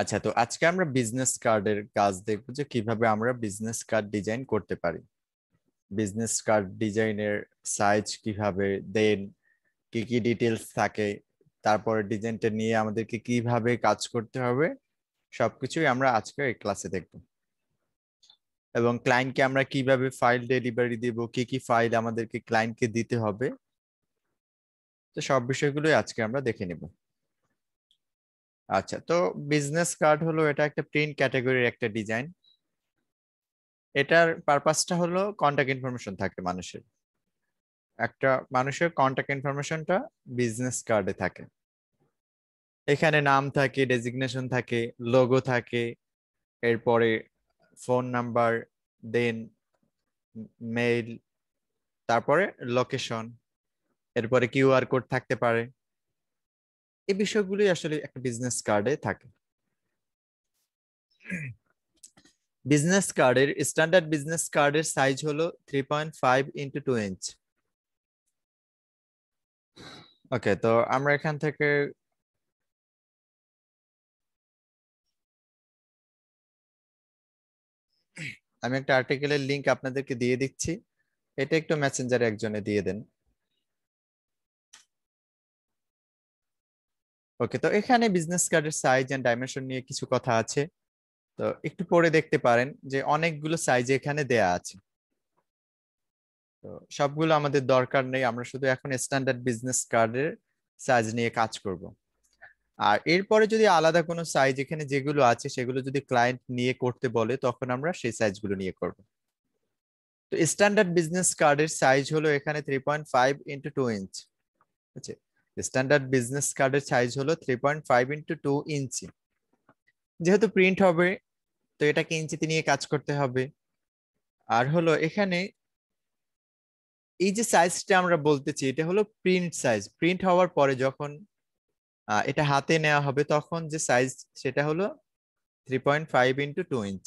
আচ্ছা তো আজকে আমরা বিজনেস কার্ডের কাজ দেখব যে কিভাবে আমরা বিজনেস কার্ড ডিজাইন করতে পারি বিজনেস কার্ড ডিজাইনের সাইজ কিভাবে দেন কি কি ডিটেলস থাকে তারপরে ডিজাইনটা নিয়ে আমাদেরকে কিভাবে কাজ করতে হবে সবকিছুই আমরা আজকে এই ক্লাসে দেখব এবং ক্লায়েন্টকে আমরা কিভাবে ফাইল ডেলিভারি দেব কি কি ফাইল আমাদেরকে ক্লায়েন্টকে দিতে হবে তো সব বিষয়গুলোই আজকে আমরা দেখে নেবো আচ্ছা তো বিজনেস কার্ড হলো এটা একটা প্রিন্ট ক্যাটাগরির একটা ডিজাইন এটার পারপাসটা হলো কন্ট্যাক্ট ইনফরমেশন থাকে মানুষের একটা মানুষের কন্ট্যাক্ট ইনফরমেশনটা বিজনেস কার্ডে থাকে এখানে নাম থাকে ডেজিগনেশন থাকে লোগো থাকে এরপরে ফোন নাম্বার দেন মেইল তারপরে লোকেশন এরপরে কিউআর কোড থাকতে পারে এই বিষয়গুলি আসলে একটা বিজনেস কার্ডে থাকে বিজনেস কার্ডের স্ট্যান্ডার্ড বিজনেস কার্ডের সাইজ হলো three point five two inch okay তো আমরা এখান থেকে আমি একটা আর্টিকেলের লিঙ্ক আপনাদেরকে দিয়ে দিচ্ছি এটা একটু মেসেঞ্জারে একজনে দিয়ে দেন ওকে তো এখানে বিজনেস কার্ডের সাইজ এন্ড ডাইমেনশন নিয়ে কিছু কথা আছে তো একটু পরে দেখতে পারেন যে অনেকগুলো সাইজ এখানে দেয়া আছে তো সবগুলো আমাদের দরকার নেই আমরা শুধু এখন স্ট্যান্ডার্ড বিজনেস কার্ডের সাইজ নিয়ে কাজ করব আর এরপরে যদি আলাদা কোনো সাইজ এখানে যেগুলো আছে সেগুলো যদি ক্লায়েন্ট নিয়ে করতে বলে তখন আমরা সেই সাইজগুলো নিয়ে করব তো স্ট্যান্ডার্ড বিজনেস কার্ডের সাইজ হলো এখানে three point five into two inch আছে স্ট্যান্ডার্ড বিজনেস কার্ডের সাইজ হলো three point five into two inch যেহেতু প্রিন্ট হবে তো এটাকে ইঞ্চিতে নিয়ে কাজ করতে হবে আর হলো এখানে এই যে সাইজটা আমরা বলতেছি এটা হলো প্রিন্ট সাইজ প্রিন্ট হওয়ার পরে যখন এটা হাতে নেওয়া হবে তখন যে সাইজ সেটা হলো three point five into two inch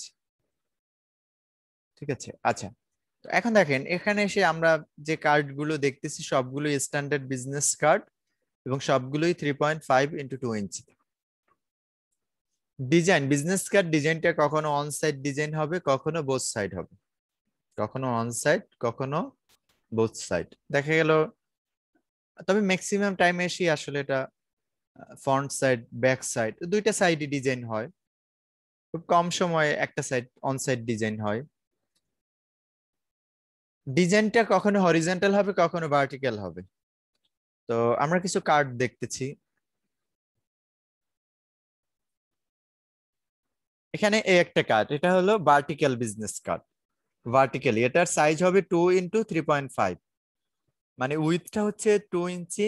ঠিক আছে আচ্ছা তো এখন দেখেন এখানে এসে আমরা যে কার্ডগুলো দেখতেছি সবগুলো স্ট্যান্ডার্ড বিজনেস কার্ড এবং সবগুলোই three point five into two inch design business card ডিজাইনটা কখনো অন সাইড ডিজাইন হবে কখনো বোথ সাইড হবে কখনো অন সাইড কখনো বোথ সাইড দেখা গেল তবে ম্যাক্সিমাম টাইম এসে আসলে এটা ফ্রন্ট সাইড ব্যাক সাইড দুইটা সাইডই ডিজাইন হয় খুব কম সময়ে একটা সাইড অন সাইড ডিজাইন হয় ডিজাইনটা কখনো হরিজেন্টাল হবে কখনো ভার্টিক্যাল হবে তো আমরা কিছু কার্ড দেখতেছি এখানে এই একটা কার্ড এটা হলো ভার্টিক্যাল বিজনেস কার্ড ভার্টিক্যালি এটার সাইজ হবে two into three point five মানে উইথটা হচ্ছে টু ইঞ্চি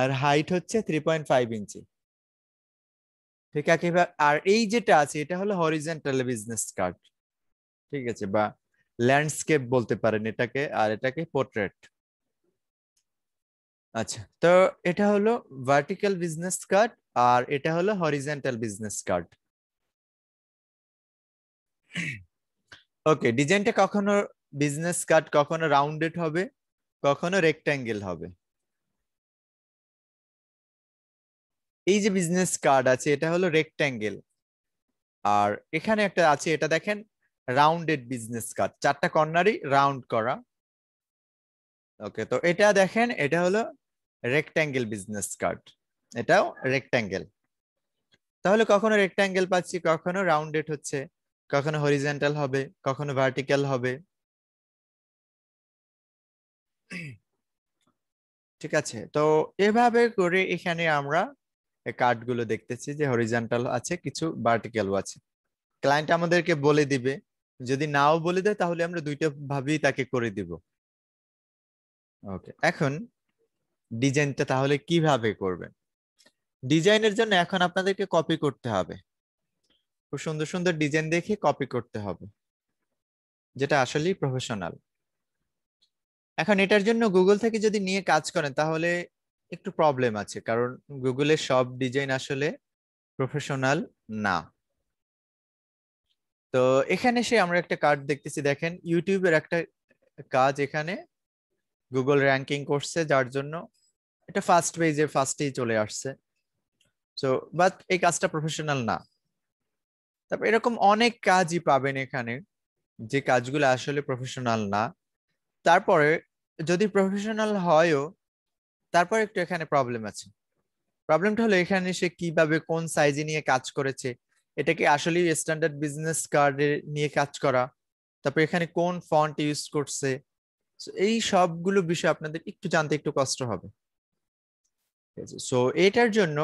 আর হাইট হচ্ছে থ্রি পয়েন্ট ফাইভ ইঞ্চি ঠিক আছে আর এই যেটা আছে এটা হলো হরিজেন্টাল বিজনেস কার্ড ঠিক আছে বা ল্যান্ডস্কেপ বলতে পারেন এটাকে আর এটাকে পোর্ট্রেট আচ্ছা তো এটা হলো ভার্টিক্যাল বিজনেস কার্ড আর এটা হলো হরিজেন্টাল বিজনেস কার্ড ওকে ডিজাইনটা কখনো বিজনেস কার্ড কখনো রাউন্ডেড হবে কখনো রেক্ট্যাঙ্গেল হবে এই যে বিজনেস কার্ড আছে এটা হলো রেক্ট্যাঙ্গেল আর এখানে একটা আছে এটা দেখেন রাউন্ডেড বিজনেস কার্ড চারটা কর্নারই রাউন্ড করা ওকে তো এটা দেখেন এটা হলো রেক্ট্যাঙ্গেল বিজনেস কার্ড এটাও রেক্ট্যাঙ্গেল তাহলে কখনো রেক্ট্যাঙ্গেল পাচ্ছি কখনো রাউন্ডেড হচ্ছে কখনো হরিজেন্টাল হবে কখনো ভার্টিক্যাল হবে ঠিক আছে তো এভাবে করে এখানে আমরা কার্ডগুলো দেখতেছি যে হরিজেন্টাল আছে কিছু ভার্টিক্যালও আছে ক্লায়েন্ট আমাদেরকে বলে দিবে যদি নাও বলে দেয় তাহলে আমরা দুইটা ভাবেই তাকে করে দিব ওকে এখন ডিজাইনটা তাহলে কিভাবে করবেন ডিজাইনের জন্য এখন আপনাদেরকে কপি করতে হবে খুব সুন্দর সুন্দর ডিজাইন দেখে কপি করতে হবে যেটা আসলেই প্রফেশনাল এখন এটার জন্য গুগল থেকে যদি নিয়ে কাজ করেন তাহলে একটু প্রবলেম আছে কারণ গুগলের সব ডিজাইন আসলে প্রফেশনাল না তো এখানে সে আমরা একটা কার্ড দেখতেছি দেখেন ইউটিউবের একটা কাজ এখানে গুগল র্যাঙ্কিং করছে যার জন্য এটা ফার্স্ট পেজে ফার্স্টেই চলে আসছে সো বাট এই কাজটা প্রফেশনাল না তারপর এরকম অনেক কাজই পাবেন এখানে যে কাজগুলো আসলে প্রফেশনাল না তারপরে যদি প্রফেশনাল হয়ও তারপর একটু এখানে প্রবলেম আছে প্রবলেমটা হলো এখানে সে কিভাবে কোন সাইজে নিয়ে কাজ করেছে এটা কি আসলে স্ট্যান্ডার্ড বিজনেস কার্ডে নিয়ে কাজ করা তারপর এখানে কোন ফন্ট ইউজ করছে এই সবগুলো বিষয় আপনাদের একটু জানতে একটু কষ্ট হবে সো এটার জন্য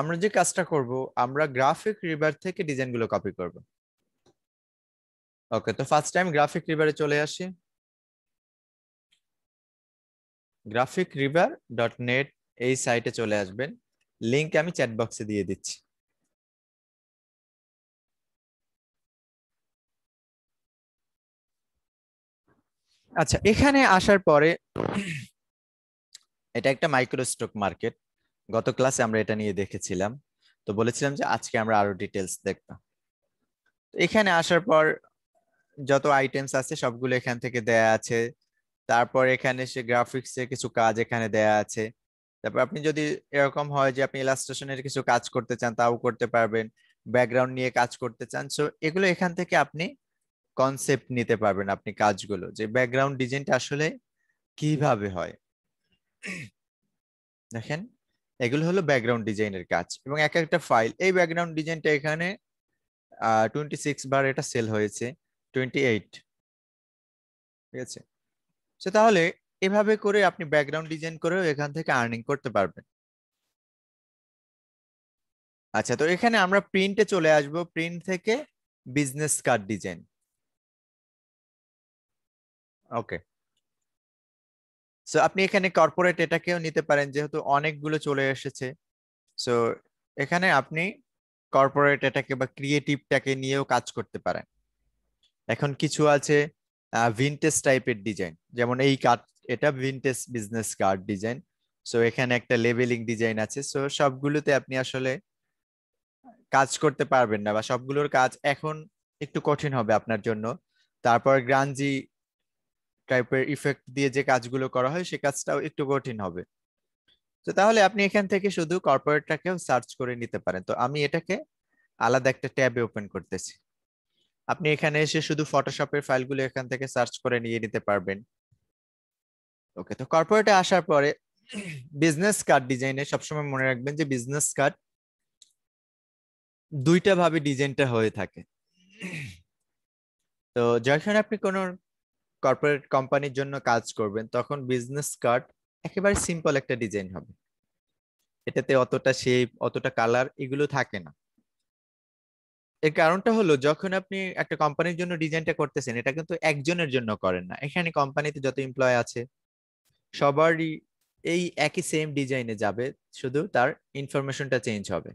আমরা যে কাজটা করব আমরা গ্রাফিক রিভার থেকে ডিজাইনগুলো কপি করব ওকে তো ফার্স্ট টাইম গ্রাফিক রিভারে চলে আসি গ্রাফিক রিভার ডট নেট এই সাইটে চলে আসবেন লিঙ্ক আমি চ্যাট বক্সে দিয়ে দিচ্ছি আচ্ছা এখানে আসার পরে এটা একটা মাইক্রোস্টক মার্কেট গত ক্লাসে আমরা এটা নিয়ে দেখেছিলাম তো বলেছিলাম যে আজকে আমরা আরো ডিটেলস দেখব এখানে আসার পর যত আইটেমস আছে সবগুলো এখান থেকে দেয়া আছে তারপর এখানে সে গ্রাফিক্স এর কিছু কাজ এখানে দেয়া আছে তারপর আপনি যদি এরকম হয় যে আপনি ইলাস্ট্রেশনের কিছু কাজ করতে চান তাও করতে পারবেন ব্যাকগ্রাউন্ড নিয়ে কাজ করতে চান সো এগুলো এখান থেকে আপনি কনসেপ্ট নিতে পারবেন আপনি কাজগুলো যে ব্যাকগ্রাউন্ড ডিজাইনটা আসলে কিভাবে হয় দেখেন এগুলো হলো ব্যাকগ্রাউন্ড ডিজাইনের কাজ এবং এক একটা ফাইল এই ব্যাকগ্রাউন্ড ডিজাইনটা এখানে টোয়েন্টি সিক্স বার এটা সেল হয়েছে টোয়েন্টি এইট ঠিক আছে সে তাহলে এভাবে করে আপনি ব্যাকগ্রাউন্ড ডিজাইন করেও এখান থেকে আর্নিং করতে পারবেন আচ্ছা তো এখানে আমরা প্রিন্টে চলে আসব প্রিন্ট থেকে business card design okay so আপনি এখানে কর্পোরেট এটাকেও নিতে পারেন যেহেতু অনেকগুলো চলে এসেছে সো এখানে আপনি কর্পোরেট এটাকে বা ক্রিয়েটিভটাকে নিয়েও কাজ করতে পারেন এখন কিছু আছে ভিনটেজ টাইপের ডিজাইন যেমন এই কার্ড এটা vintage business card design so এখানে একটা লেবেলিং ডিজাইন আছে সো সবগুলোতে আপনি আসলে কাজ করতে পারবেন না বা সবগুলোর কাজ এখন একটু কঠিন হবে আপনার জন্য তারপর গ্রানজি টাইপের ইফেক্ট দিয়ে যে কাজগুলো করা হয় সে কাজটাও একটু কঠিন হবে তো তাহলে আপনি এখান থেকে শুধু কর্পোরেটটাকেও সার্চ করে নিতে পারেন তো আমি এটাকে আলাদা একটা ট্যাবে ওপেন করতেছি আপনি এখানে এসে শুধু ফটোশপের ফাইলগুলো এখান থেকে সার্চ করে নিয়ে নিতে পারবেন ওকে তো কর্পোরেটে আসার পরে বিজনেস কার্ড ডিজাইনে সবসময় মনে রাখবেন যে বিজনেস কার্ড দুইটা ভাবে ডিজাইনটা হয়ে থাকে তো যখন আপনি কোনো কর্পোরেট কোম্পানির জন্য কাজ করবেন তখন বিজনেস কার্ড একেবারে সিম্পল একটা ডিজাইন হবে এটাতে অতটা শেপ অতটা কালার এগুলো থাকে না এর কারণটা হলো যখন আপনি একটা কোম্পানির জন্য ডিজাইনটা করতেছেন এটা কিন্তু একজনের জন্য করেন না এখানে কোম্পানিতে যত এমপ্লয় আছে সবারই এই একই সেম ডিজাইনে যাবে শুধু তার ইনফরমেশনটা চেঞ্জ হবে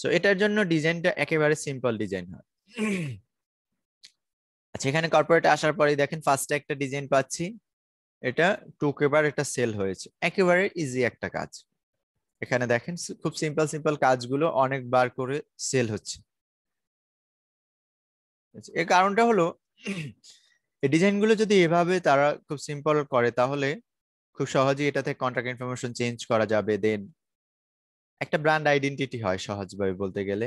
সো এটার জন্য ডিজাইনটা একেবারে সিম্পল ডিজাইন হয় আচ্ছা এখানে কর্পোরেটে আসার পরে দেখেন ফার্স্টে একটা ডিজাইন পাচ্ছি এটা টু কেবার এটা সেল হয়েছে একেবারে ইজি একটা কাজ এখানে দেখেন খুব সিম্পল সিম্পল কাজগুলো অনেকবার করে সেল হচ্ছে আচ্ছা, এর কারণটা হলো এই ডিজাইনগুলো যদি এভাবে তারা খুব সিম্পল করে তাহলে খুব সহজেই এটাতে কন্ট্রাক্ট ইনফরমেশন চেঞ্জ করা যাবে দেন একটা ব্র্যান্ড আইডেন্টিটি হয় সহজভাবে বলতে গেলে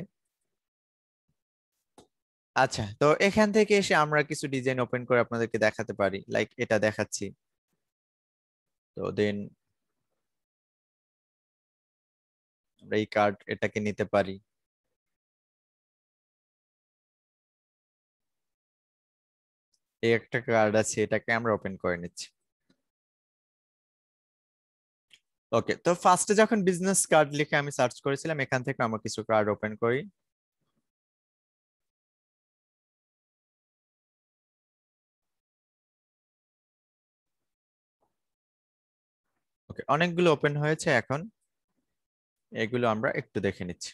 আচ্ছা তো এখান থেকে এসে আমরা কিছু ডিজাইন ওপেন করে আপনাদেরকে দেখাতে পারি লাইক এটা দেখাচ্ছি তো দেন আমরা এই কার্ড এটাকে নিতে পারি এই একটা কার্ড আছে এটাকে আমরা ওপেন করে নিচ্ছি ওকে তো ফার্স্টে যখন বিজনেস কার্ড লিখে আমি সার্চ করেছিলাম এখান থেকে আমরা কিছু কার্ড ওপেন করি ওকে অনেকগুলো ওপেন হয়েছে এখন এগুলো আমরা একটু দেখে নিচ্ছি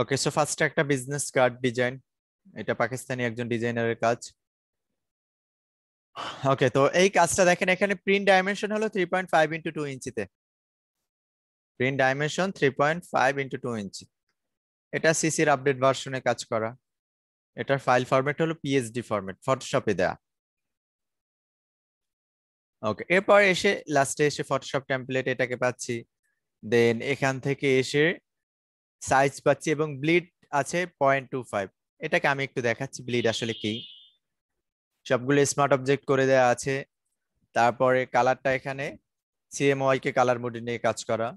ওকে সো ফার্স্ট একটা বিজনেস কার্ড ডিজাইন এটা পাকিস্তানি একজন ডিজাইনারের কাজ ওকে তো এই কাজটা দেখেন এখানে প্রিন্ট ডাইমেনশন হলো three point five into two ইঞ্চিতে print dimension three point five into two inch এটা সিসির আপডেট ভার্সনে কাজ করা এটার ফাইল ফরম্যাট হলো পিএইচডি ফরম্যাট ফটোশপে দেয়া ওকে এরপর এসে লাস্টে এসে ফটোশপ ট্যাম্পলেট এটাকে পাচ্ছি দেন এখান থেকে এসে সাইজ পাচ্ছি এবং ব্লিড আছে পয়েন্ট টু ফাইভ এটাকে আমি একটু দেখাচ্ছি ব্লিড আসলে কি সবগুলো স্মার্ট অবজেক্ট করে দেওয়া আছে তারপরে কালারটা এখানে সিএমওয়াই কে কালার মোডে নিয়ে কাজ করা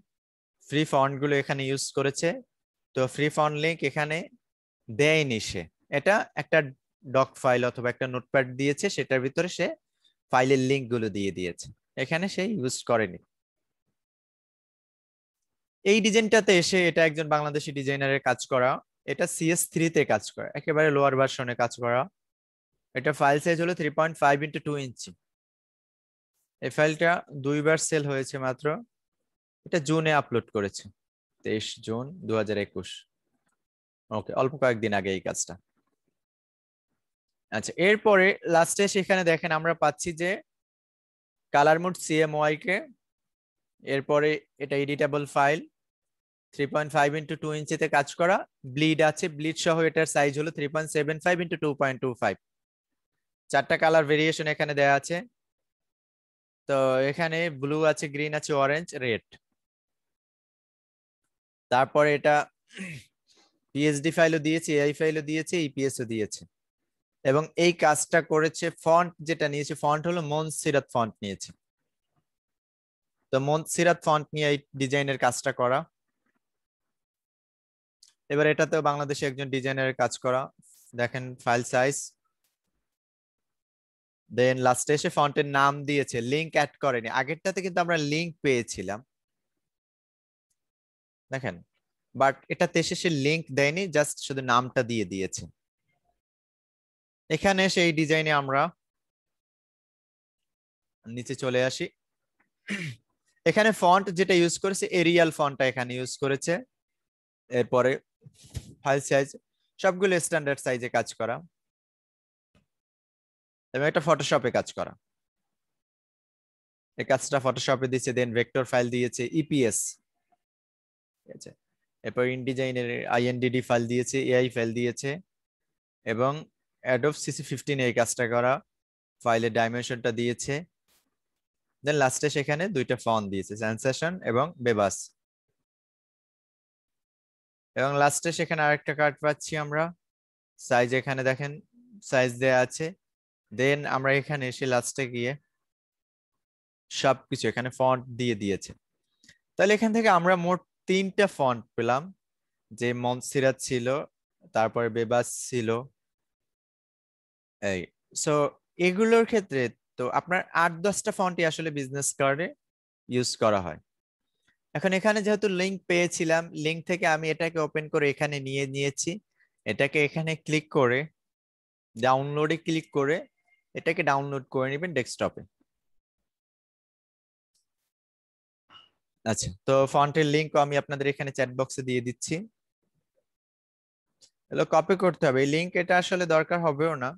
ফ্রি ফন্ডগুলো এখানে ইউজ করেছে তো ফ্রি ফন্ড লিঙ্ক এখানে দেয়নি সে এটা একটা ডক ফাইল অথবা একটা নোটপ্যাড দিয়েছে সেটার ভিতরে সে ফাইলের গুলো দিয়ে দিয়েছে এখানে সে ইউজ করেনি এই ডিজাইনটাতে এসে এটা একজন বাংলাদেশি ডিজাইনারের কাজ করা এটা সিএস তে কাজ করা একেবারে লোয়ার ভার্সনে কাজ করা এটা ফাইল সাইজ হলো three point five into two inch এই ফাইলটা দুইবার সেল হয়েছে মাত্র এটা জুনে আপলোড করেছে তেইশ জুন দু হাজার একুশ ওকে অল্প কয়েকদিন আগে এই কাজটা আচ্ছা এরপরে লাস্টে সেখানে দেখেন আমরা পাচ্ছি যে কালার এম সিএমওয়াই কে এরপরে এটা editable file three point five into two ইঞ্চিতে কাজ করা ব্লিড আছে ব্লিড সহ এটার সাইজ হলো three point seven five into two point two five চারটা কালার ভেরিয়েশন এখানে দেয়া আছে তো এখানে ব্লু আছে গ্রিন আছে অরেঞ্জ রেড তারপরে এটা পিএইচডি ফাইলও দিয়েছে এআই ফাইলও দিয়েছে ইপিএসও e দিয়েছে এবং এই কাজটা করেছে ফন্ট যেটা নিয়েছে ফন্ট হলো মন সিরাত ফন্ট নিয়েছে তো মন সিরাত ফন্ট নিয়ে এই ডিজাইনের কাজটা করা এবার এটাতেও বাংলাদেশে একজন ডিজাইনের কাজ করা দেখেন ফাইল সাইজ দেন লাস্টে এসে ফন্টের নাম দিয়েছে লিংক অ্যাড করেনি আগেরটাতে কিন্তু আমরা লিংক পেয়েছিলাম দেখেন বাট এটাতে এসে সে লিঙ্ক দেয়নি জাস্ট শুধু নামটা দিয়ে দিয়েছে এখানে সেই ডিজাইনে আমরা নিচে চলে আসি এখানে ফন্ট যেটা ইউজ করেছে এরিয়াল ফন্টটা এখানে ইউজ করেছে এরপরে ফাইল সাইজ সবগুলো স্ট্যান্ডার্ড সাইজে কাজ করা এবং একটা ফটোশপে কাজ করা এই কাজটা ফটোশপে দিয়েছে দেন ভেক্টর ফাইল দিয়েছে ইপিএস ঠিক আছে এরপর ইনডিজাইনের আইএনডিডি ফাইল দিয়েছে এআই ফাইল দিয়েছে এবং অ্যাডোব সিসি ফিফটিন এই কাজটা করা ফাইলের ডাইমেনশনটা দিয়েছে দেন লাস্টে সেখানে দুইটা ফন দিয়েছে সেন্সেশন এবং বেবাস এবং লাস্টে সেখানে আরেকটা কার্ড পাচ্ছি আমরা সাইজ এখানে দেখেন সাইজ দেয়া আছে দেন আমরা এখানে এসে লাস্টে গিয়ে সব কিছু এখানে ফন্ট দিয়ে দিয়েছে তাহলে এখান থেকে আমরা মোট তিনটা ফন্ট পেলাম যে মনসিরাত ছিল তারপরে বেবাস ছিল এই সো এগুলোর ক্ষেত্রে তো আপনার আট দশটা ফন্টই আসলে বিজনেস কার্ডে ইউজ করা হয় এখন এখানে যেহেতু লিঙ্ক পেয়েছিলাম লিঙ্ক থেকে আমি এটাকে ওপেন করে এখানে নিয়ে নিয়েছি এটাকে এখানে ক্লিক করে ডাউনলোডে ক্লিক করে এটাকে ডাউনলোড করে নেবেন ডেস্কটপে আচ্ছা তো ফন্টের লিঙ্ক আমি আপনাদের এখানে চ্যাট বক্সে দিয়ে দিচ্ছি এগুলো কপি করতে হবে লিঙ্ক এটা আসলে দরকার হবেও না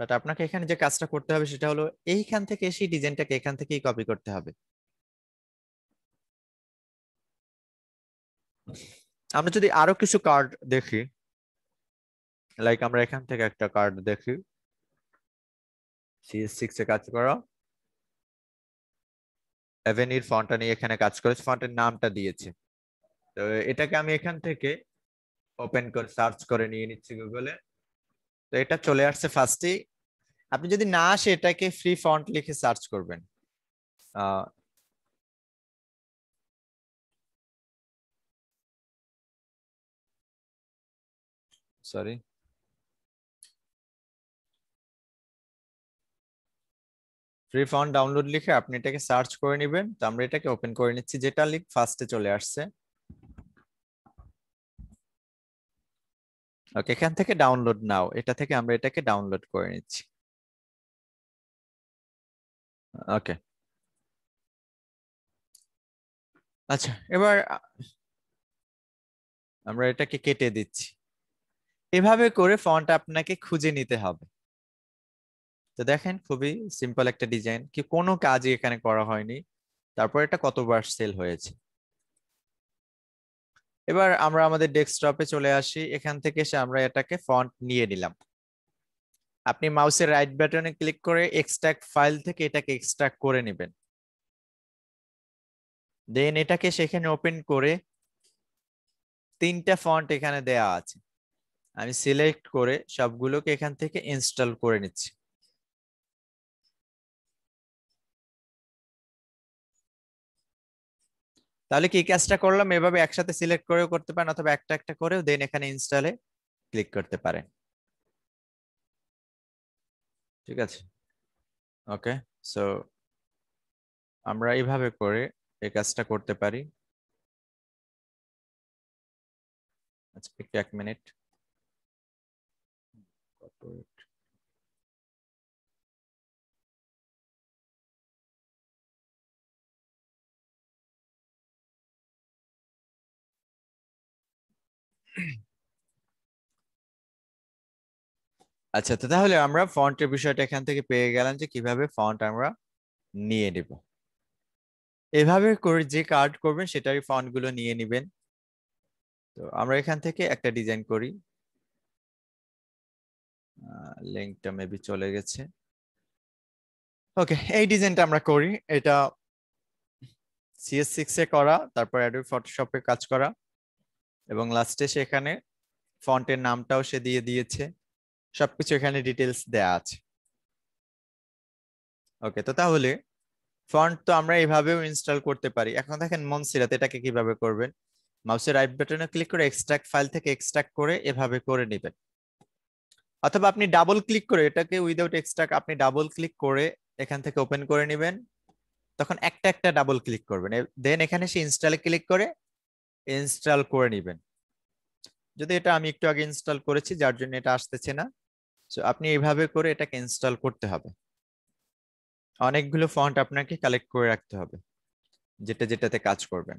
বাট আপনাকে এখানে যে কাজটা করতে হবে সেটা হলো এইখান থেকে সেই ডিজাইনটাকে এখান থেকেই কপি করতে হবে আমরা যদি আরো কিছু কার্ড দেখি লাইক আমরা এখান থেকে একটা কার্ড দেখি সিএস সিক্স এ কাজ করা অ্যাভেনির ফন্টটা নিয়ে এখানে কাজ করেছে ফন্টের নামটা দিয়েছে তো এটাকে আমি এখান থেকে ওপেন করে সার্চ করে নিয়ে নিচ্ছি গুগলে তো এটা চলে আসছে ফার্স্টেই আপনি যদি না আসে এটাকে ফ্রি ফন্ট লিখে সার্চ করবেন সরি ফ্রি ফন্ট ডাউনলোড লিখে আপনি এটাকে সার্চ করে নেবেন তো আমরা এটাকে ওপেন করে নিচ্ছি যেটা লিখ ফার্স্টে চলে আসছে ওকে এখান থেকে ডাউনলোড নাও এটা থেকে আমরা এটাকে ডাউনলোড করে নিচ্ছি ওকে আচ্ছা এবার আমরা এটাকে কেটে দিচ্ছি এভাবে করে ফন্ট আপনাকে খুঁজে নিতে হবে তো দেখেন খুবই সিম্পল একটা ডিজাইন কি কোনো কাজই এখানে করা হয়নি তারপর এটা কতবার সেল হয়েছে এবার আমরা আমাদের ডেস্কটপে চলে আসি এখান থেকে এসে আমরা এটাকে ফন্ট নিয়ে নিলাম আপনি মাউসের রাইট বাটনে ক্লিক করে এক্সট্রাক্ট ফাইল থেকে এটাকে এক্সট্রাক্ট করে নেবেন দেন এটাকে সেখানে ওপেন করে তিনটা ফন্ট এখানে দেয়া আছে আমি সিলেক্ট করে সবগুলোকে এখান থেকে ইনস্টল করে নিচ্ছি তাহলে কি কাজটা করলাম এভাবে একসাথে সিলেক্ট করেও করতে পারেন অথবা একটা একটা করেও দেন এখানে ইনস্টলে ক্লিক করতে পারেন ঠিক আছে ওকে সো আমরা এইভাবে করে এই কাজটা করতে পারি আচ্ছা একটু এক মিনিট কর্পোরেট Mm-hmm. আচ্ছা তো তাহলে আমরা ফন্টের বিষয়টা এখান থেকে পেয়ে গেলাম যে কিভাবে ফন্ট আমরা নিয়ে নেব এভাবে করে যে কার্ড করবেন সেটারই ফন্টগুলো নিয়ে নেবেন তো আমরা এখান থেকে একটা ডিজাইন করি লিঙ্কটা মেবি চলে গেছে ওকে এই ডিজাইনটা আমরা করি এটা সিএস সিক্স এ করা তারপর অ্যাডোবি ফটোশপে কাজ করা এবং লাস্টে সেখানে ফন্টের নামটাও সে দিয়ে দিয়েছে সবকিছু এখানে ডিটেলস দেয়া আছে ওকে তো তাহলে ফন্ট তো আমরা এইভাবেও ইনস্টল করতে পারি এখন দেখেন মনসিরাতে এটাকে কিভাবে করবেন মাউসের রাইট বাটনে ক্লিক করে এক্সট্রাক্ট ফাইল থেকে এক্সট্রাক্ট করে এভাবে করে নেবেন অথবা আপনি ডাবল ক্লিক করে এটাকে উইদাউট এক্সট্রাক্ট আপনি ডাবল ক্লিক করে এখান থেকে ওপেন করে নেবেন তখন একটা একটা ডাবল ক্লিক করবেন দেন এখানে সে ইনস্টলে ক্লিক করে ইনস্টল করে নেবেন যদি এটা আমি একটু আগে ইনস্টল করেছি যার জন্য এটা আসতেছে না সো আপনি এইভাবে করে এটাকে ইনস্টল করতে হবে অনেকগুলো ফন্ট আপনাকে কালেক্ট করে রাখতে হবে যেটা যেটাতে কাজ করবেন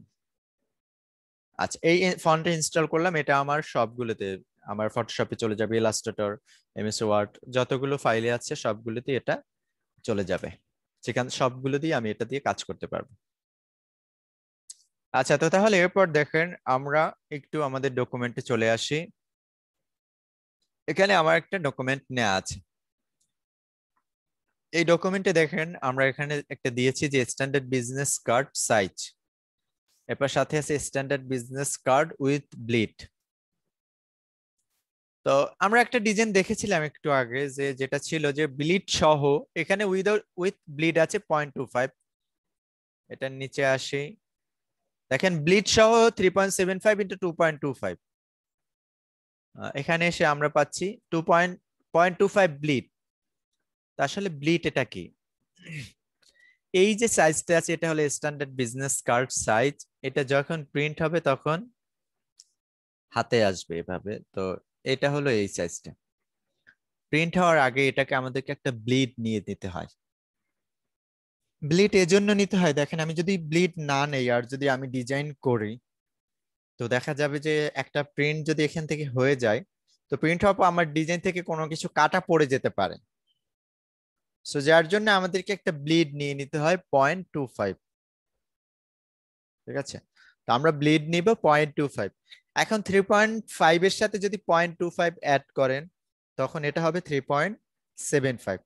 আচ্ছা এই ফন্টটা ইনস্টল করলাম এটা আমার সবগুলোতে আমার ফটোশপে চলে যাবে ইলাস্ট্রেটর এমএস ওয়ার্ড যতগুলো ফাইলে আছে সবগুলোতে এটা চলে যাবে সেখান সবগুলো দিয়ে আমি এটা দিয়ে কাজ করতে পারবো আচ্ছা তো তাহলে এরপর দেখেন আমরা একটু আমাদের ডকুমেন্টে চলে আসি এখানে আমার একটা ডকুমেন্ট নেওয়া আছে এই ডকুমেন্টে দেখেন আমরা এখানে একটা দিয়েছি যে স্ট্যান্ডার্ড বিজনেস কার্ড সাইজ এরপর সাথে আছে standard business card with bleed তো আমরা একটা ডিজাইন দেখেছিলাম একটু আগে যে যেটা ছিল যে ব্লিড সহ এখানে উইদাউট উইথ ব্লিড আছে পয়েন্ট টু ফাইভ এটার নিচে আসি দেখেন ব্লিড সহ three point seven five into two point two five এখানে এসে আমরা পাচ্ছি two point point two five bleed আসলে ব্লিট এটা কি এই যে সাইজটা আছে এটা হলো স্ট্যান্ডার্ড বিজনেস কার্ড সাইজ এটা যখন প্রিন্ট হবে তখন হাতে আসবে এভাবে তো এটা হলো এই সাইজটা প্রিন্ট হওয়ার আগে এটাকে আমাদেরকে একটা ব্লিড নিয়ে নিতে হয় ব্লিড এজন্য নিতে হয় দেখেন আমি যদি ব্লিড না নেই আর যদি আমি ডিজাইন করি তো দেখা যাবে যে একটা প্রিন্ট যদি এখান থেকে হয়ে যায় তো প্রিন্ট হওয়ার আমার ডিজাইন থেকে কোনো কিছু কাটা পড়ে যেতে পারে সো যার জন্য আমাদেরকে একটা ব্লিড নিয়ে নিতে হয় পয়েন্ট টু ফাইভ ঠিক আছে তো আমরা ব্লিড নিব পয়েন্ট টু ফাইভ এখন থ্রি পয়েন্ট ফাইভের সাথে যদি পয়েন্ট টু ফাইভ অ্যাড করেন তখন এটা হবে থ্রি পয়েন্ট সেভেন ফাইভ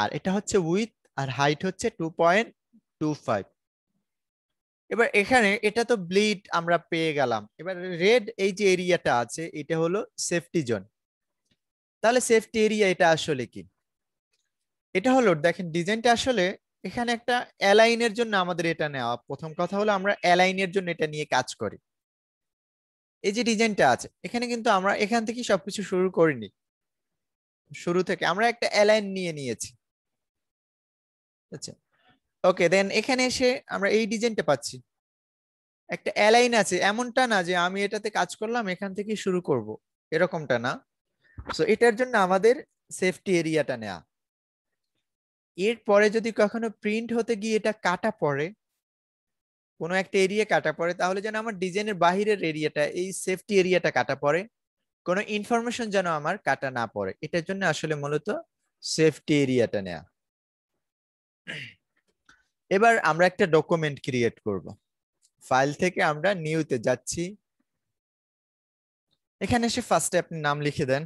আর এটা হচ্ছে উইথ আর হাইট হচ্ছে টু পয়েন্ট টু ফাইভ এবার এখানে এটা তো ব্লিড আমরা পেয়ে গেলাম এবার রেড এই যে এরিয়াটা আছে এটা হলো সেফটি জোন তাহলে সেফটি এরিয়া এটা আসলে কি এটা হলো দেখেন ডিজাইনটা আসলে এখানে একটা অ্যালাইনের জন্য আমাদের এটা নেওয়া প্রথম কথা হলো আমরা অ্যালাইনের জন্য এটা নিয়ে কাজ করি এই যে ডিজাইনটা আছে এখানে কিন্তু আমরা এখান থেকে সবকিছু শুরু করিনি শুরু থেকে আমরা একটা অ্যালাইন নিয়ে নিয়েছি আচ্ছা ওকে দেন এখানে এসে আমরা এই ডিজাইনটা পাচ্ছি একটা অ্যালাইন আছে এমনটা না যে আমি এটাতে কাজ করলাম এখান থেকে শুরু করব এরকমটা না সো এটার জন্য আমাদের সেফটি এরিয়াটা নেওয়া এরপরে যদি কখনো প্রিন্ট হতে গিয়ে এটা কাটা পড়ে কোনো একটা এরিয়া কাটা পড়ে তাহলে যেন আমার ডিজাইনের বাহিরের এরিয়াটা এই সেফটি এরিয়াটা কাটা পড়ে কোনো ইনফরমেশন যেন আমার কাটা না পড়ে এটার জন্য আসলে মূলত সেফটি এরিয়াটা নেয়া এবার আমরা একটা ডকুমেন্ট ক্রিয়েট করব ফাইল থেকে আমরা নিউতে যাচ্ছি এখানে এসে ফার্স্টে আপনি নাম লিখে দেন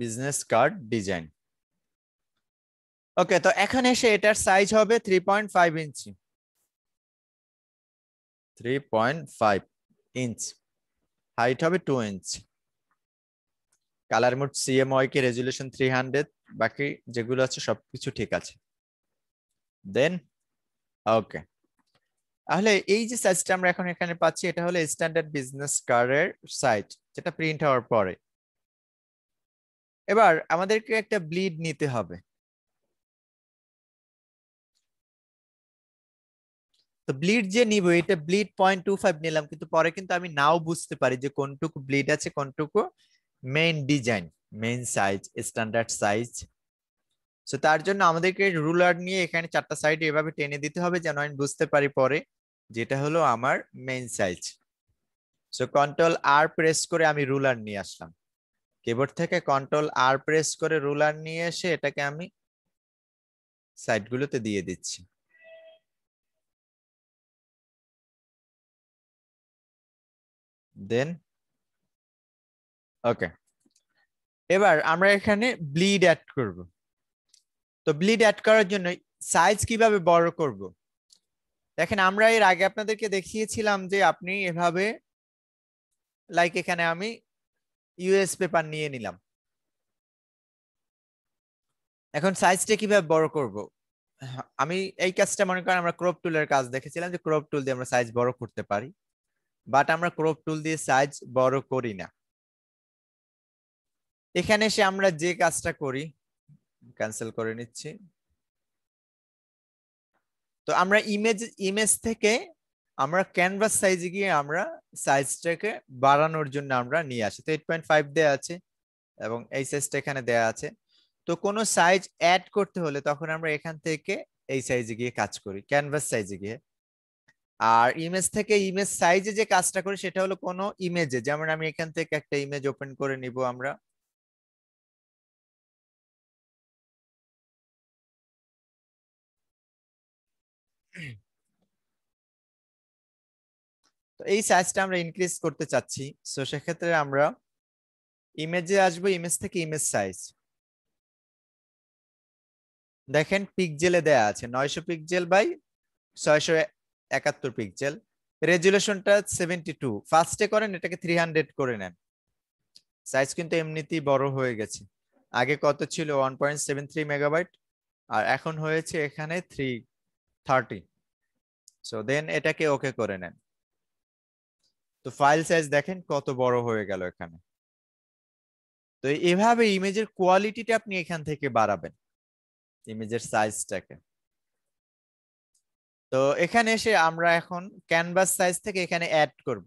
বিজনেস কার্ড ডিজাইন ওকে তো এখন এসে এটার সাইজ হবে three point five inch three point five inch height হবে two inch colour mode CMY K resolution three hundred বাকি যেগুলো আছে সবকিছু ঠিক আছে দেন ওকে তাহলে এই যে সাইজটা আমরা এখন এখানে পাচ্ছি এটা হলো স্ট্যান্ডার্ড বিজনেস কার্ডের সাইট যেটা প্রিন্ট হওয়ার পরে এবার আমাদেরকে একটা ব্লিড নিতে হবে তো ব্লিড যে নিব এটা ব্লিড পয়েন্ট টু ফাইভ নিলাম কিন্তু পরে কিন্তু আমি নাও বুঝতে পারি যে কোনটুকু ব্লিড আছে কোনটুকু main design main size standard size so তার জন্য আমাদেরকে রুলার নিয়ে এখানে চারটা সাইড এভাবে টেনে দিতে হবে যেন আমি বুঝতে পারি পরে যেটা হলো আমার main size so control R press করে আমি রুলার নিয়ে আসলাম কেবোর্ড থেকে কন্ট্রোল আর প্রেস করে রুলার নিয়ে এসে এটাকে আমি সাইডগুলোতে দিয়ে দিচ্ছি দেন ওকে এবার আমরা এখানে ব্লিড অ্যাড করব তো ব্লিড অ্যাড করার জন্য সাইজ কিভাবে বড় করব দেখেন আমরা এর আগে আপনাদেরকে দেখিয়েছিলাম যে আপনি এভাবে লাইক এখানে আমি ইউএস পেপার নিয়ে নিলাম এখন সাইজটা কিভাবে বড় করব আমি এই কাজটা মনে করেন আমরা ক্রপ টুলের কাজ দেখেছিলাম যে ক্রপ টুল দিয়ে আমরা সাইজ বড় করতে পারি বাট আমরা ক্রপ টুল দিয়ে সাইজ বড় করি না এখানে এসে আমরা যে কাজটা করি ক্যান্সেল করে নিচ্ছি তো আমরা ইমেজ ইমেজ থেকে আমরা ক্যানভাস সাইজে গিয়ে আমরা সাইজটাকে বাড়ানোর জন্য আমরা নিয়ে আসি তো এইট পয়েন্ট ফাইভ দেওয়া আছে এবং এই সাইজটা এখানে দেওয়া আছে তো কোনো সাইজ অ্যাড করতে হলে তখন আমরা এখান থেকে এই সাইজে গিয়ে কাজ করি ক্যানভাস সাইজে গিয়ে আর ইমেজ থেকে ইমেজ সাইজে যে কাজটা করি সেটা হলো কোনো ইমেজে যেমন আমি এখান থেকে একটা ইমেজ ওপেন করে নিব আমরা তো এই সাইজটা আমরা ইনক্রিজ করতে চাচ্ছি সো সেক্ষেত্রে আমরা ইমেজে আসবো ইমেজ থেকে ইমেজ সাইজ দেখেন পিকজেলে দেয়া আছে নয়শো পিকজেল বাই ছয়শো একাত্তর পিক্সেল রেজুলেশনটা সেভেন্টি টু ফার্স্টে করেন এটাকে থ্রি হান্ড্রেড করে নেন সাইজ কিন্তু এমনিতেই বড় হয়ে গেছে আগে কত ছিল one point seven three megabyte আর এখন হয়েছে এখানে থ্রি থার্টি সো দেন এটাকে ওকে করে নেন তো ফাইল সাইজ দেখেন কত বড় হয়ে গেল এখানে তো এভাবে ইমেজের কোয়ালিটিটা আপনি এখান থেকে বাড়াবেন ইমেজের সাইজটাকে তো এখানে এসে আমরা এখন ক্যানভাস সাইজ থেকে এখানে অ্যাড করব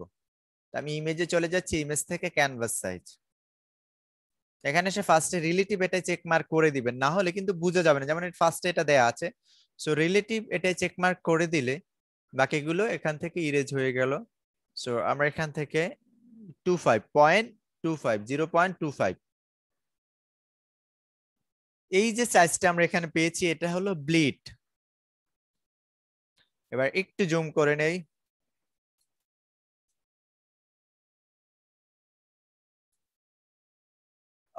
আমি ইমেজে চলে যাচ্ছি ইমেজ থেকে ক্যানভাস সাইজ এখানে এসে ফার্স্টে রিলেটিভ এটা চেক মার্ক করে দিবেন না হলে কিন্তু বুঝে যাবে না যেমন ফার্স্টে এটা দেয়া আছে সো রিলেটিভ এটা চেক মার্ক করে দিলে বাকিগুলো এখান থেকে ইরেজ হয়ে গেল সো আমরা এখান থেকে two five point two five zero point two five এই যে সাইজটা আমরা এখানে পেয়েছি এটা হলো ব্লিড এবার একটু জুম করে নেই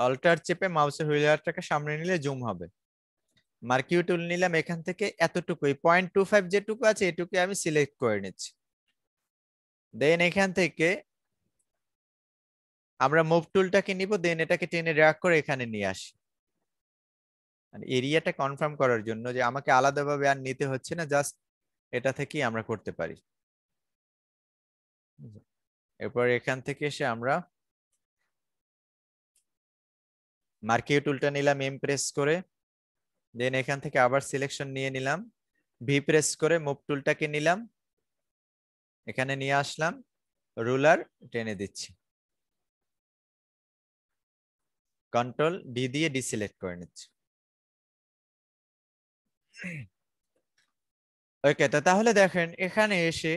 অল্টার চেপে মাউসের হুইলারটাকে সামনে নিলে জুম হবে মার্কিউ টুল নিলাম এখান থেকে এতটুকুই পয়েন্ট টু ফাইভ যেটুকু আছে এটুকু আমি সিলেক্ট করে নিচ্ছি দেন এখান থেকে আমরা মুভ টুলটাকে নিব দেন এটাকে টেনে ড্রাক করে এখানে নিয়ে আসি এরিয়াটা মানে কনফার্ম করার জন্য যে আমাকে আলাদাভাবে আর নিতে হচ্ছে না জাস্ট এটা থেকেই আমরা করতে পারি এরপর এখান থেকে এসে আমরা মার্কিউ টুলটা নিলাম এম প্রেস করে দেন এখান থেকে আবার সিলেকশন নিয়ে নিলাম ভি প্রেস করে মুভ টুলটাকে নিলাম এখানে নিয়ে আসলাম রুলার টেনে দিচ্ছি কন্ট্রোল ডি দিয়ে ডিসিলেক্ট করে নিচ্ছি ওকে তো তাহলে দেখেন এখানে এসে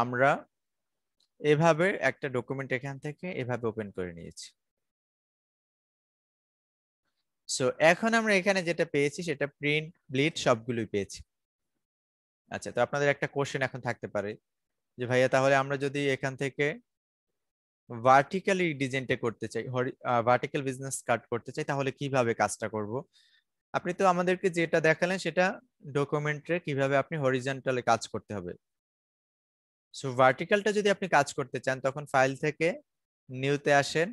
আমরা এভাবে একটা ডকুমেন্ট এখান থেকে এভাবে ওপেন করে নিয়েছি সো এখন আমরা এখানে যেটা পেয়েছি সেটা প্রিন্ট ব্লিড সবগুলোই পেয়েছি আচ্ছা তো আপনাদের একটা কোশ্চেন এখন থাকতে পারে যে ভাইয়া তাহলে আমরা যদি এখান থেকে ভার্টিক্যালি ডিজাইনটা করতে চাই ভার্টিক্যাল বিজনেস কাট করতে চাই তাহলে কিভাবে কাজটা করব আপনি তো আমাদেরকে যেটা দেখালেন সেটা ডকুমেন্টে কিভাবে আপনি হরিজেন্টালে কাজ করতে হবে সো ভার্টিক্যালটা যদি আপনি কাজ করতে চান তখন ফাইল থেকে নিউতে আসেন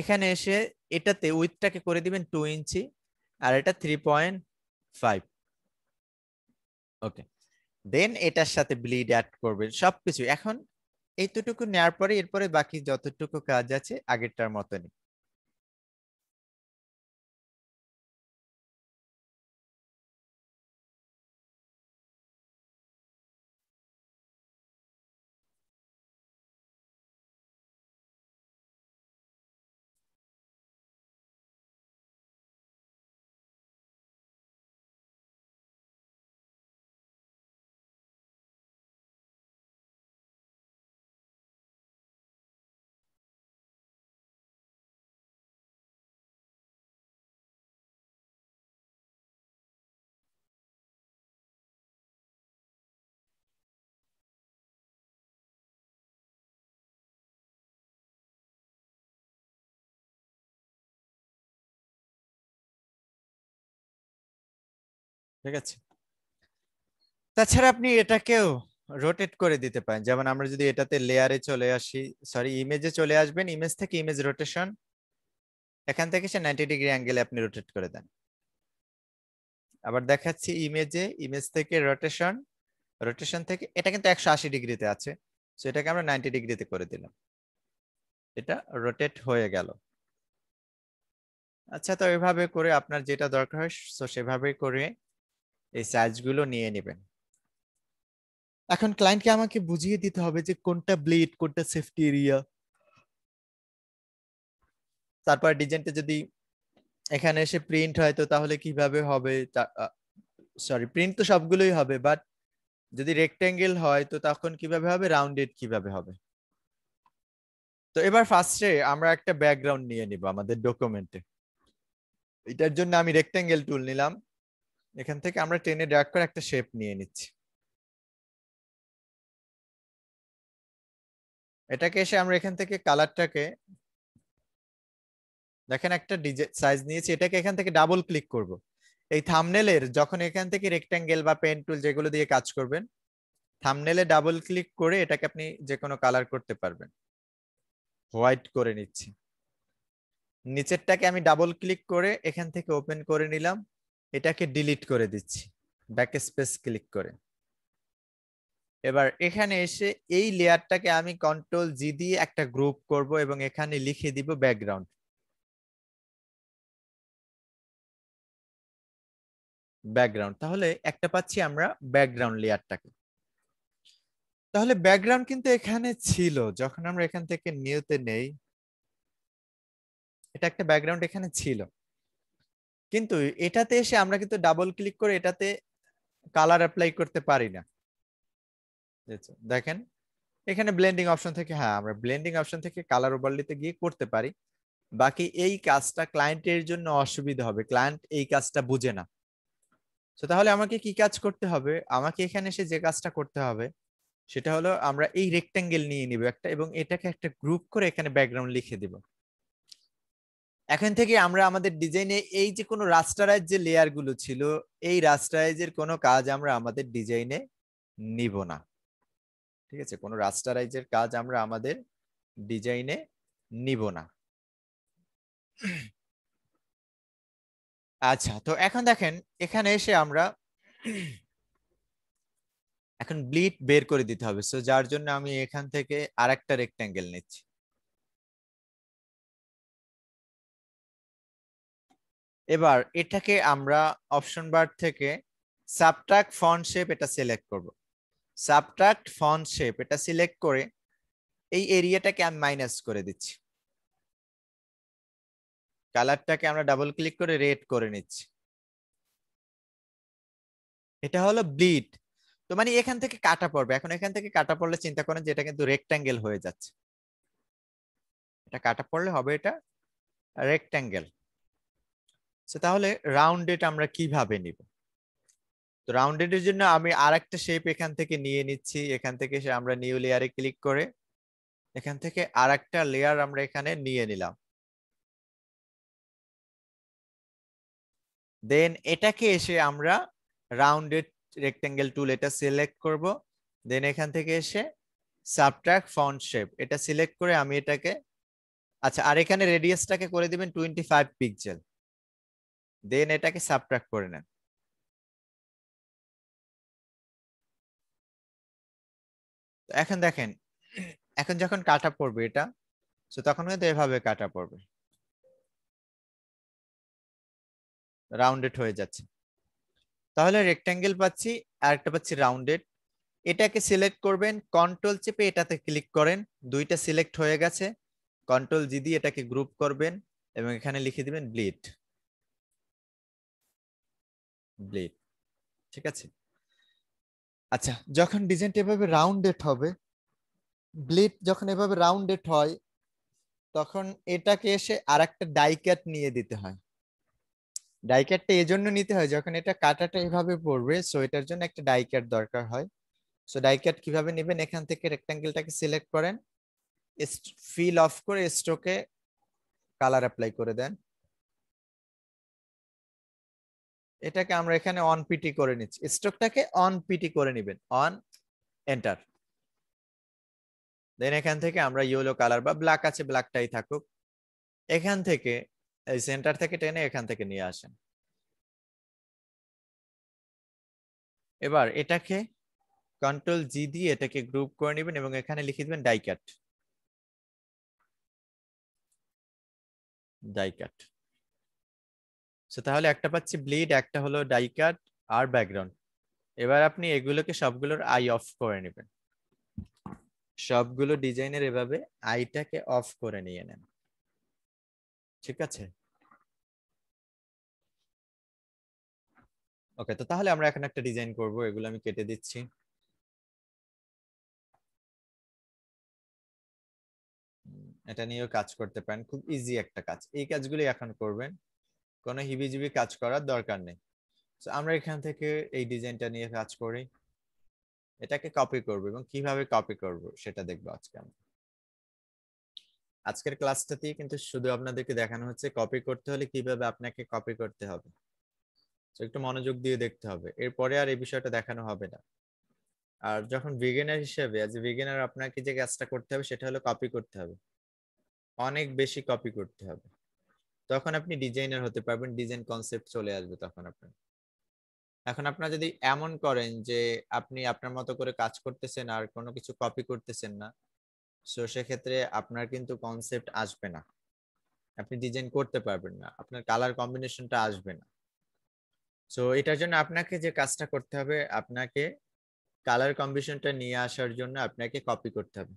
এখানে এসে এটাতে উইথটাকে করে দিবেন টু ইঞ্চি আর এটা three point five okay then এটার সাথে ব্লিড অ্যাড করবেন সব কিছু এখন এইটুকু নেওয়ার পরে এরপরে বাকি যতটুকু কাজ আছে আগেরটার মতনই ঠিক আছে তাছাড়া আপনি এটাকেও রোটেট করে দিতে পারেন যেমন আমরা যদি এটাতে লেয়ারে চলে আসি সরি ইমেজে চলে আসবেন ইমেজ থেকে ইমেজ রোটেশন এখান থেকে সে নাইনটি ডিগ্রি অ্যাঙ্গেলে আপনি রোটেট করে দেন আবার দেখাচ্ছি ইমেজে ইমেজ থেকে রোটেশন রোটেশন থেকে এটা কিন্তু একশো আশি ডিগ্রিতে আছে সো এটাকে আমরা নাইনটি ডিগ্রিতে করে দিলাম এটা রোটেট হয়ে গেল আচ্ছা তো এভাবে করে আপনার যেটা দরকার হয় সো সেভাবে করে এই সাইজগুলো নিয়ে নেবেন এখন ক্লায়েন্টকে আমাকে বুঝিয়ে দিতে হবে যে কোনটা ব্লেড কোনটা সেফটি এরিয়া তারপর ডিজাইনটা যদি এখানে এসে প্রিন্ট হয় তো তাহলে কিভাবে হবে সরি প্রিন্ট তো সবগুলোই হবে বাট যদি রেক্টেঙ্গেল হয় তো তখন কিভাবে হবে রাউন্ডেড কিভাবে হবে তো এবার ফার্স্টে আমরা একটা ব্যাকগ্রাউন্ড নিয়ে নিব আমাদের ডকুমেন্টে এটার জন্য আমি রেক্টেঙ্গেল টুল নিলাম এখান থেকে আমরা টেনে ড্র্যাগ করে একটা শেপ নিয়ে নিচ্ছি এটাকে এসে আমরা এখান থেকে কালারটাকে দেখেন একটা সাইজ নিয়েছি এটাকে এখান থেকে ডাবল ক্লিক করব এই থামনেলের যখন এখান থেকে রেক্ট্যাঙ্গেল বা পেন টুল যেগুলো দিয়ে কাজ করবেন থামনেলে ডাবল ক্লিক করে এটাকে আপনি যে কোনো কালার করতে পারবেন হোয়াইট করে নিচ্ছি নিচেরটাকে আমি ডাবল ক্লিক করে এখান থেকে ওপেন করে নিলাম এটাকে ডিলিট করে দিচ্ছি ব্যাক স্পেস ক্লিক করে এবার এখানে এসে এই লেয়ারটাকে আমি কন্ট্রোল জি দিয়ে একটা গ্রুপ করব এবং এখানে লিখে দিব ব্যাকগ্রাউন্ড ব্যাকগ্রাউন্ড তাহলে একটা পাচ্ছি আমরা ব্যাকগ্রাউন্ড লেয়ারটাকে তাহলে ব্যাকগ্রাউন্ড কিন্তু এখানে ছিল যখন আমরা এখান থেকে নিউতে নেই এটা একটা ব্যাকগ্রাউন্ড এখানে ছিল কিন্তু এটাতে এসে আমরা কিন্তু ডাবল ক্লিক করে এটাতে কালার অ্যাপ্লাই করতে পারি না দেখেন এখানে ব্লেন্ডিং অপশন থেকে হ্যাঁ আমরা ব্লেন্ডিং অপশন থেকে কালার ওভারলিতে গিয়ে করতে পারি বাকি এই কাজটা ক্লায়েন্টের জন্য অসুবিধা হবে ক্লায়েন্ট এই কাজটা বুঝে না তো তাহলে আমাকে কি কাজ করতে হবে আমাকে এখানে এসে যে কাজটা করতে হবে সেটা হলো আমরা এই রেক্ট্যাঙ্গেল নিয়ে নিব একটা এবং এটাকে একটা গ্রুপ করে এখানে ব্যাকগ্রাউন্ড লিখে দিব এখন থেকে আমরা আমাদের ডিজাইনে এই যে কোনো রাস্টারাইজ যে লেয়ারগুলো ছিল এই রাস্টারাইজের কোনো কাজ আমরা আমাদের ডিজাইনে নিব না ঠিক আছে কোনো রাস্টারাইজের কাজ আমরা আমাদের ডিজাইনে নিব না আচ্ছা তো এখন দেখেন এখানে এসে আমরা এখন ব্লিড বের করে দিতে হবে সো যার জন্য আমি এখান থেকে আরেকটা রেক্ট্যাঙ্গেল নিচ্ছি এবার এটাকে আমরা অপশন বার থেকে সাবট্রাক্ট ফন্ট শেপ এটা সিলেক্ট করব সাবট্রাক্ট ফন্ট শেপ এটা সিলেক্ট করে এই এরিয়াটাকে আমি মাইনাস করে দিচ্ছি কালারটাকে আমরা ডাবল ক্লিক করে রেড করে নিচ্ছি এটা হলো ব্লিড তো মানে এখান থেকে কাটা পড়বে এখন এখান থেকে কাটা পড়লে চিন্তা করেন যে এটা কিন্তু রেক্ট্যাঙ্গেল হয়ে যাচ্ছে এটা কাটা পড়লে হবে এটা রেক্ট্যাঙ্গেল তাহলে রাউন্ড ডেট আমরা কিভাবে নিব তো রাউন্ড এর জন্য আমি আর একটা শেপ এখান থেকে নিয়ে নিচ্ছি এখান থেকে আমরা নিউ লেয়ারে ক্লিক করে এখান থেকে আর একটা লেয়ার আমরা এখানে নিয়ে নিলাম দেন এটাকে এসে আমরা রাউন্ডেড রেক্টেঙ্গেল টুল এটা সিলেক্ট করব দেন এখান থেকে এসে সাবট্রাক ফন্ট শেপ এটা সিলেক্ট করে আমি এটাকে আচ্ছা আর এখানে রেডিয়াসটাকে করে দিবেন টোয়েন্টি ফাইভ পিক্সেল দেন এটাকে সাবট্রাক্ট করে নেন এখন দেখেন এখন যখন কাটা পড়বে এটা তো তখন কিন্তু এভাবে কাটা পড়বে রাউন্ডেড হয়ে যাচ্ছে তাহলে রেক্ট্যাঙ্গেল পাচ্ছি আর একটা পাচ্ছি রাউন্ডেড এটাকে সিলেক্ট করবেন কন্ট্রোল চেপে এটাতে ক্লিক করেন দুইটা সিলেক্ট হয়ে গেছে কন্ট্রোল জি এটাকে গ্রুপ করবেন এবং এখানে লিখে দিবেন ব্লিড ব্লেড ঠিক আছে আচ্ছা যখন ডিজাইনটা এভাবে রাউন্ডেড হবে ব্লেড যখন এভাবে রাউন্ডেড হয় তখন এটাকে এসে আর একটা ডাইক্যাট নিয়ে দিতে হয় ডাইক্যাটটা এজন্য নিতে হয় যখন এটা কাটাটা এভাবে পড়বে সো এটার জন্য একটা ডাইকাট দরকার হয় সো ডাইকাট কিভাবে নেবেন এখান থেকে রেক্টাঙ্গেলটাকে সিলেক্ট করেন ফিল অফ করে স্ট্রোকে কালার অ্যাপ্লাই করে দেন এটাকে আমরা এখানে অন পিটি করে নিচ্ছি স্টকটাকে অন পিটি করে নেবেন অন এন্টার দেন এখান থেকে আমরা ইয়েলো কালার বা ব্ল্যাক আছে ব্ল্যাকটাই থাকুক এখান থেকে এই সেন্টার থেকে টেনে এখান থেকে নিয়ে আসেন এবার এটাকে কন্ট্রোল জি দিয়ে এটাকে গ্রুপ করে নেবেন এবং এখানে লিখে দিবেন ডাইকাট ডাইকাট সো তাহলে একটা পাচ্ছি ব্লিড একটা হলো ডাইকাট আর ব্যাকগ্রাউন্ড এবার আপনি এগুলোকে সবগুলোর আই অফ করে নেবেন সবগুলো ডিজাইনের এভাবে আইটাকে অফ করে নিয়ে নেন ঠিক আছে ওকে তো তাহলে আমরা এখন একটা ডিজাইন করব এগুলো আমি কেটে দিচ্ছি এটা নিয়েও কাজ করতে পারেন খুব ইজি একটা কাজ এই কাজগুলি এখন করবেন কোনো হিবিজিবি কাজ করার দরকার নেই সো আমরা এখান থেকে এই ডিজাইনটা নিয়ে কাজ করি এটাকে কপি করব এবং কিভাবে কপি করব সেটা দেখবো আজকে আমরা আজকের ক্লাসটাতেই কিন্তু শুধু আপনাদেরকে দেখানো হচ্ছে কপি করতে হলে কিভাবে আপনাকে কপি করতে হবে তো একটু মনোযোগ দিয়ে দেখতে হবে এরপরে আর এই বিষয়টা দেখানো হবে না আর যখন বিগিনার হিসেবে আজ এ আপনাকে যে কাজটা করতে হবে সেটা হলো কপি করতে হবে অনেক বেশি কপি করতে হবে তখন আপনি ডিজাইনার হতে পারবেন ডিজাইন কনসেপ্ট চলে আসবে তখন আপনার এখন আপনারা যদি এমন করেন যে আপনি আপনার মতো করে কাজ করতেছেন আর কোনো কিছু কপি করতেছেন না সো সেক্ষেত্রে আপনার কিন্তু কনসেপ্ট আসবে না আপনি ডিজাইন করতে পারবেন না আপনার কালার কম্বিনেশনটা আসবে না সো এটার জন্য আপনাকে যে কাজটা করতে হবে আপনাকে কালার কম্বিনেশনটা নিয়ে আসার জন্য আপনাকে কপি করতে হবে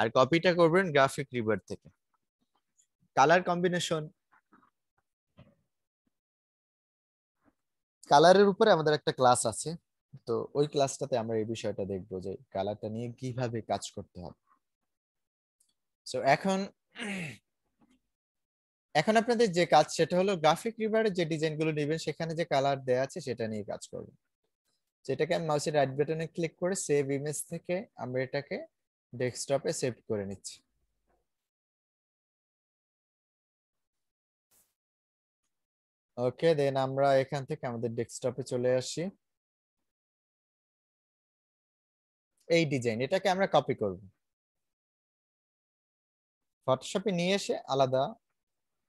আর কপিটা করবেন গ্রাফিক রিভার থেকে কালার কম্বিনেশন কালারের উপরে আমাদের একটা ক্লাস আছে তো ওই ক্লাসটাতে আমরা এই বিষয়টা দেখব যে কালারটা নিয়ে কিভাবে কাজ করতে হবে সো এখন এখন আপনাদের যে কাজ সেটা হলো গ্রাফিক রিভারের যে ডিজাইনগুলো নেবেন সেখানে যে কালার দেয়া আছে সেটা নিয়ে কাজ করবেন সেটাকে আমি মাউসের রাইট বাটনে ক্লিক করে সেভ ইমেজ থেকে আমরা এটাকে ডেস্কটপে সেভ করে নিচ্ছি ওকে দেন আমরা এখান থেকে আমাদের ডেস্কটপে চলে আসি এই ডিজাইন এটাকে আমরা কপি করব ফটোশপে নিয়ে এসে আলাদা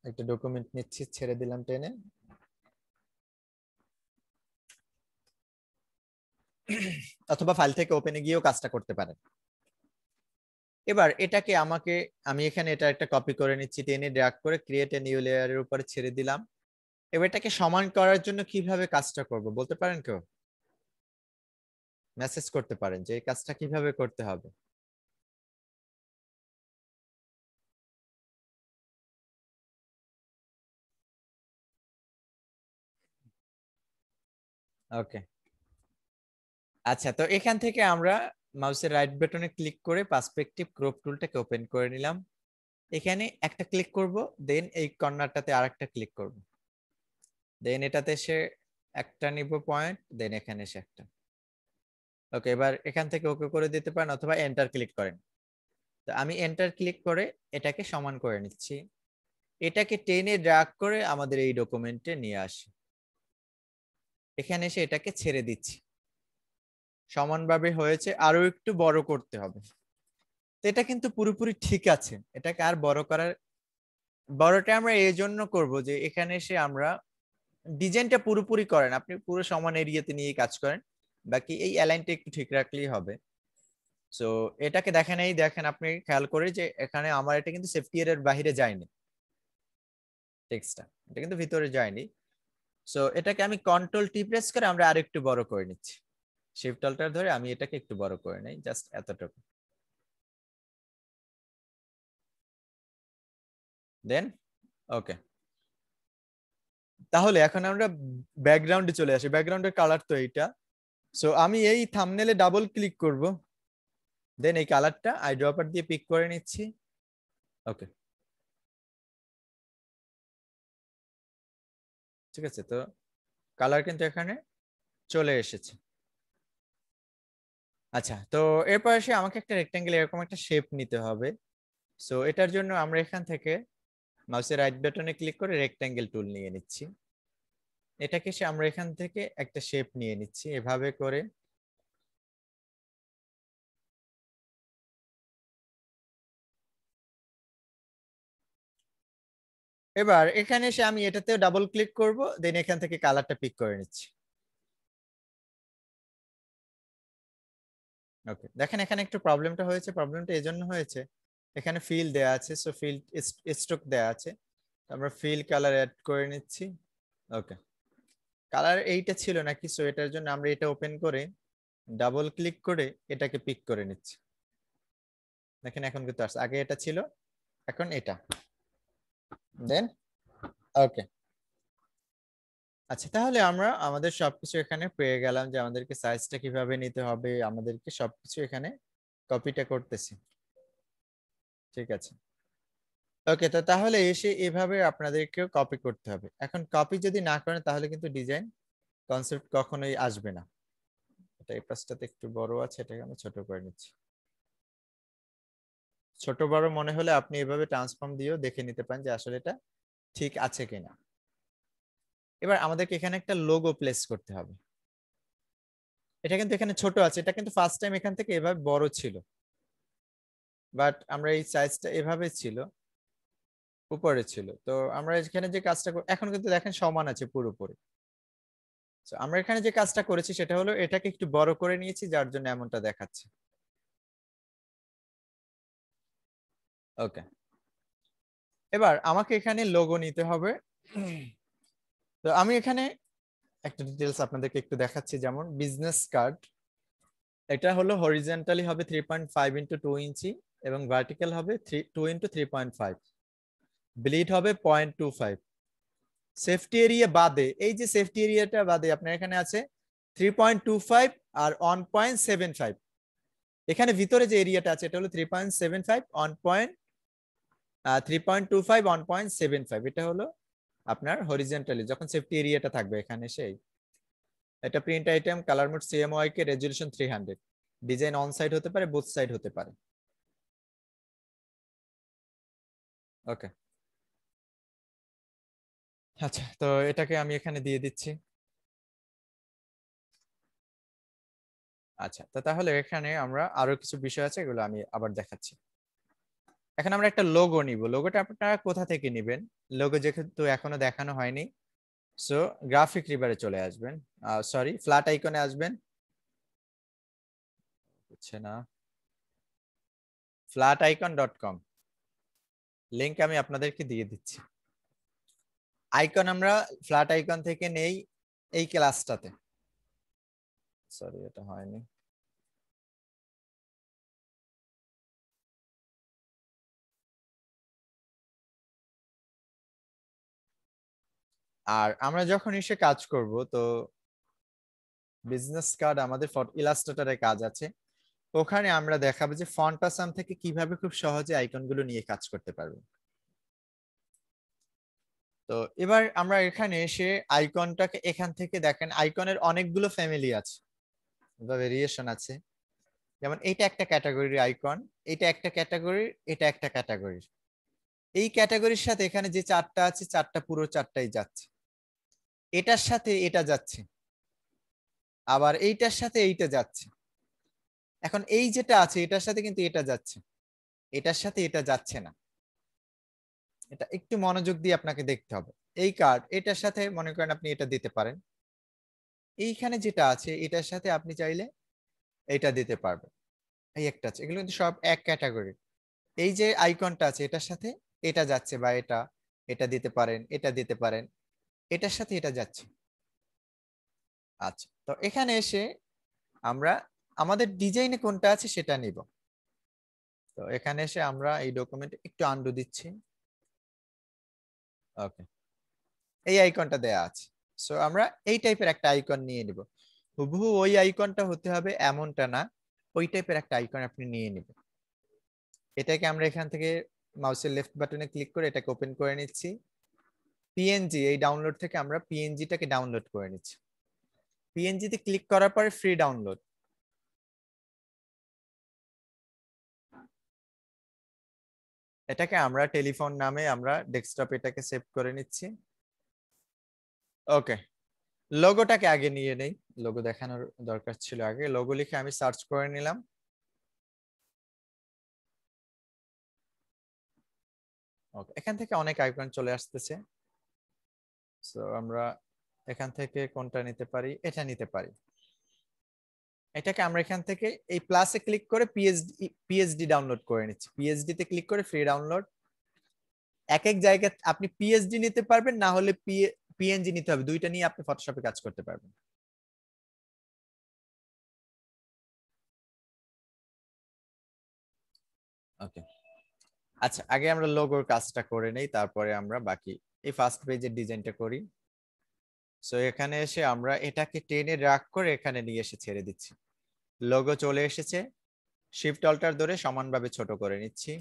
একটা ডকুমেন্ট নিচ্ছি ছেড়ে দিলাম টেনে অথবা ফাইল থেকে ওপেনে গিয়েও কাজটা করতে পারেন এবার এটাকে আমাকে আমি এখানে এটা একটা কপি করে নিচ্ছি টেনে ড্র্যাগ করে ক্রিয়েট এ নিউ লেয়ারের উপরে ছেড়ে দিলাম এবার এটাকে সমান করার জন্য কিভাবে কাজটা করব বলতে পারেন কেউ মেসেজ করতে পারেন যে এই কাজটা কিভাবে করতে হবে ওকে আচ্ছা তো এখান থেকে আমরা মাউসের রাইট বাটনে ক্লিক করে পার্সপেক্টিভ ক্রপ টুলটাকে ওপেন করে নিলাম এখানে একটা ক্লিক করব দেন এই কর্নারটাতে আরেকটা ক্লিক করব দেন এটাতে সে একটা নিব পয়েন্ট দেন এখানে সে একটা ওকে এবার এখান থেকে ওকে করে দিতে পারেন অথবা এন্টার ক্লিক করেন তো আমি এন্টার ক্লিক করে এটাকে সমান করে নিচ্ছি এটাকে টেনে ড্রাগ করে আমাদের এই ডকুমেন্টে নিয়ে আসি এখানে এসে এটাকে ছেড়ে দিচ্ছি সমানভাবে হয়েছে আরো একটু বড় করতে হবে তো এটা কিন্তু পুরোপুরি ঠিক আছে এটাকে আর বড় করার বড়টা আমরা এই জন্য করব যে এখানে এসে আমরা ডিজাইনটা পুরোপুরি করেন আপনি পুরো সমান এরিয়াতে নিয়ে কাজ করেন বাকি এই অ্যালাইনটা একটু ঠিক রাখলেই হবে সো এটাকে দেখেন এই দেখেন আপনি খেয়াল করে যে এখানে আমার এটা কিন্তু সেফটি এর বাইরে যায়নি টেক্সটটা এটা কিন্তু ভিতরে যায়নি সো এটাকে আমি কন্ট্রোল টি প্রেস করে আমরা আরেকটু বড় করে নিচ্ছি শিফট অল্টার ধরে আমি এটাকে একটু বড় করে নেই জাস্ট এতটুকু দেন ওকে তাহলে এখন আমরা ব্যাকগ্রাউন্ডে চলে আসি ব্যাকগ্রাউন্ডের কালার তো এইটা সো আমি এই থামনেলে ডাবল ক্লিক করব দেন এই কালারটা আই ড্রপার দিয়ে পিক করে নিচ্ছি ওকে ঠিক আছে তো কালার কিন্তু এখানে চলে এসেছে আচ্ছা তো এরপর এসে আমাকে একটা রেক্ট্যাঙ্গেল এরকম একটা শেপ নিতে হবে সো এটার জন্য আমরা এখান থেকে মাউসের রাইট বাটনে ক্লিক করে রেক্ট্যাঙ্গেল টুল নিয়ে নিচ্ছি এটাকে সে আমরা এখান থেকে একটা শেপ নিয়ে নিচ্ছি এভাবে করে এবার এখানে এসে আমি এটাতেও ডাবল ক্লিক করব দেন এখান থেকে কালারটা পিক করে নিচ্ছি ওকে দেখেন এখানে একটু প্রবলেমটা হয়েছে প্রবলেমটা এজন্য হয়েছে এখানে ফিল দেয়া আছে সো ফিল স্ট্রোক দেয়া আছে আমরা ফিল কালার অ্যাড করে নিচ্ছি ওকে কালার এইটা ছিল নাকি সো এটার জন্য আমরা এটা ওপেন করে ডাবল ক্লিক করে এটাকে পিক করে নিচ্ছি দেখেন এখন কিন্তু আসছে আগে এটা ছিল এখন এটা দেন ওকে আচ্ছা তাহলে আমরা আমাদের সবকিছু এখানে পেয়ে গেলাম যে আমাদেরকে সাইজটা কিভাবে নিতে হবে আমাদেরকে সবকিছু এখানে কপিটা করতেছি ঠিক আছে ওকে তো তাহলে এসে এভাবে আপনাদেরকেও কপি করতে হবে এখন কপি যদি না করেন তাহলে কিন্তু ডিজাইন কনসেপ্ট কখনোই আসবে না এটা এই পাশটাতে একটু বড় আছে এটাকে আমি ছোট করে নিচ্ছি ছোট বড় মনে হলে আপনি এভাবে ট্রান্সফর্ম দিয়েও দেখে নিতে পারেন যে আসলে এটা ঠিক আছে কিনা এবার আমাদেরকে এখানে একটা লোগো প্লেস করতে হবে এটা কিন্তু এখানে ছোট আছে এটা কিন্তু ফার্স্ট টাইম এখান থেকে এভাবে বড় ছিল বাট আমরা এই সাইজটা এভাবে ছিল উপরে ছিল তো আমরা এখানে যে কাজটা এখন কিন্তু দেখেন সমান আছে পুরোপুরি আমরা এখানে যে কাজটা করেছি সেটা হলো এটাকে একটু বড় করে নিয়েছি যার জন্য এমনটা দেখাচ্ছে ওকে এবার আমাকে এখানে লোগো নিতে হবে তো আমি এখানে একটা ডিটেলস আপনাদেরকে একটু দেখাচ্ছি যেমন বিজনেস কার্ড এটা হলো হরিজেন্টালি হবে three point five into two inch এবং ভার্টিক্যাল হবে three two into three point five bleed হবে point two five safety area বাদে এই যে সেফটি এরিয়াটা বাদে আপনার এখানে আছে থ্রি পয়েন্ট টু ফাইভ আর ওয়ান পয়েন্ট সেভেন ফাইভ এখানে ভিতরে যে এরিয়াটা আছে এটা হলো three point seven five one point three point two five one point seven five এটা হলো আপনার হরিজেন্টালি যখন সেফটি এরিয়াটা থাকবে এখানে সেই এটা print item colour mode CMY K resolution three hundred design on side হতে পারে বুথ সাইড হতে পারে ওকে আচ্ছা তো এটাকে আমি এখানে দিয়ে দিচ্ছি আচ্ছা তো তাহলে এখানে আমরা আরো কিছু বিষয় আছে এগুলো আমি আবার দেখাচ্ছি এখন আমরা একটা লোগো নিব লোগোটা আপনারা কোথা থেকে নিবেন লোগো যেহেতু এখনো দেখানো হয়নি সো গ্রাফিক রিভারে চলে আসবেন সরি ফ্ল্যাট আইকনে আসবেন হচ্ছে না flat icon dot com link আমি আপনাদেরকে দিয়ে দিচ্ছি আইকন আমরা ফ্ল্যাট আইকন থেকে নেই এই ক্লাসটাতে সরি এটা হয়নি আর আমরা যখন এসে কাজ করব তো বিজনেস কার্ড আমাদের ফর ইলাস্ট্রেটরে কাজ আছে ওখানে আমরা দেখাবো যে ফন্ট আসাম থেকে কিভাবে খুব সহজে আইকনগুলো নিয়ে কাজ করতে পারবো তো এবার আমরা এখানে এসে আইকনটাকে এখান থেকে দেখেন আইকনের অনেকগুলো ফ্যামিলি আছে বা ভেরিয়েশন আছে যেমন এটা একটা ক্যাটাগরির আইকন এটা একটা ক্যাটাগরির এটা একটা ক্যাটাগরির এই ক্যাটাগরির সাথে এখানে যে চারটা আছে চারটা পুরো চারটাই যাচ্ছে এটার সাথে এটা যাচ্ছে আবার এইটার সাথে এইটা যাচ্ছে এখন এই যেটা আছে এটার সাথে কিন্তু এটা যাচ্ছে এটার সাথে এটা যাচ্ছে না এটা একটু মনোযোগ দিয়ে আপনাকে দেখতে হবে এই কার্ড এটার সাথে মনে করেন আপনি এটা দিতে পারেন এইখানে যেটা আছে এটার সাথে আপনি চাইলে এটা দিতে পারবেন এই একটা আছে এগুলো কিন্তু সব এক ক্যাটাগরি এই যে আইকনটা আছে এটার সাথে এটা যাচ্ছে বা এটা এটা দিতে পারেন এটা দিতে পারেন এটার সাথে এটা যাচ্ছে আচ্ছা তো এখানে এসে আমরা আমাদের ডিজাইনে কোনটা আছে সেটা নিব তো এখানে এসে আমরা এই ডকুমেন্ট একটু আন্ডু দিচ্ছি ওকে এই আইকনটা দেয়া আছে সো আমরা এই টাইপের একটা আইকন নিয়ে নিব হুবহু ওই আইকনটা হতে হবে এমনটা না ওই টাইপের একটা আইকন আপনি নিয়ে নেবেন এটাকে আমরা এখান থেকে মাউসের লেফট বাটনে ক্লিক করে এটাকে ওপেন করে নিচ্ছি পিএনজি এই ডাউনলোড থেকে আমরা পিএনজিটাকে ডাউনলোড করে নিচ্ছি পিএনজিতে ক্লিক করার পরে ফ্রি ডাউনলোড এটাকে আমরা টেলিফোন নামে আমরা ডেস্কটপ এটাকে সেভ করে নিচ্ছি ওকে লোগোটাকে আগে নিয়ে নেই লোগো দেখানোর দরকার ছিল আগে লোগো লিখে আমি সার্চ করে নিলাম ওকে এখান থেকে অনেক আইকন চলে আসতেছে সো আমরা এখান থেকে কোনটা নিতে পারি এটা নিতে পারি এটাকে আমরা এখান থেকে এই প্লাসে ক্লিক করে পিএইচডি পিএইচডি ডাউনলোড করে নিচ্ছি পিএইচডি তে ক্লিক করে ফ্রি ডাউনলোড এক এক জায়গায় আপনি পিএইচডি নিতে পারবেন না হলে পিএনজি নিতে হবে দুইটা নিয়ে আপনি ফটোশপে কাজ করতে পারবেন ওকে আচ্ছা আগে আমরা লোগোর কাজটা করে নেই তারপরে আমরা বাকি এই ফার্স্ট পেজের ডিজাইনটা করি সো এখানে এসে আমরা এটাকে টেনে রাগ করে এখানে নিয়ে এসে ছেড়ে দিচ্ছি লোগো চলে এসেছে শিফট অল্টার ধরে সমানভাবে ছোট করে নিচ্ছি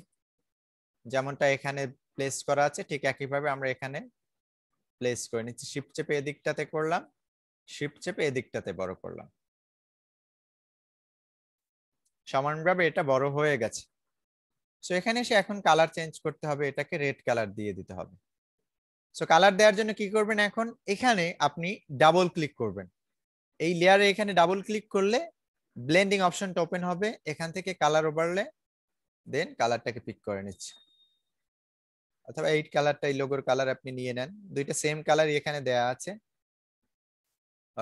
যেমনটা এখানে প্লেস করা আছে ঠিক একইভাবে আমরা এখানে প্লেস করে নিচ্ছি শিফট চেপে এদিকটাতে করলাম শিফট চেপে এদিকটাতে বড় করলাম সমানভাবে এটা বড় হয়ে গেছে সো এখানে এসে এখন কালার চেঞ্জ করতে হবে এটাকে রেড কালার দিয়ে দিতে হবে সো কালার দেওয়ার জন্য কি করবেন এখন এখানে আপনি ডাবল ক্লিক করবেন এই লেয়ারে এখানে ডাবল ক্লিক করলে ব্লেন্ডিং অপশনটা ওপেন হবে এখান থেকে কালার ওভারলে দেন কালারটাকে পিক করে নিচ্ছে অথবা এইট কালারটা এই লোগোর কালার আপনি নিয়ে নেন দুইটা সেম কালার এখানে দেয়া আছে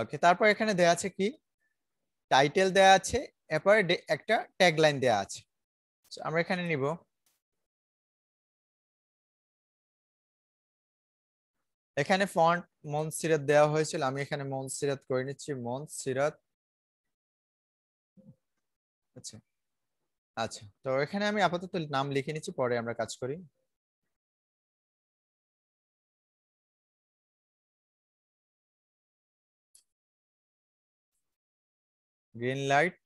ওকে তারপর এখানে দেয়া আছে কি টাইটেল দেয়া আছে এরপরে একটা ট্যাগ লাইন দেয়া আছে আমরা এখানে নিব এখানে ফন্ট মন সিরাত দেওয়া হয়েছিল আমি এখানে মন সিরাত করে নিচ্ছি মন সিরাত আচ্ছা আচ্ছা তো এখানে আমি আপাতত নাম লিখে নিচ্ছি পরে আমরা কাজ করি গ্রিন লাইট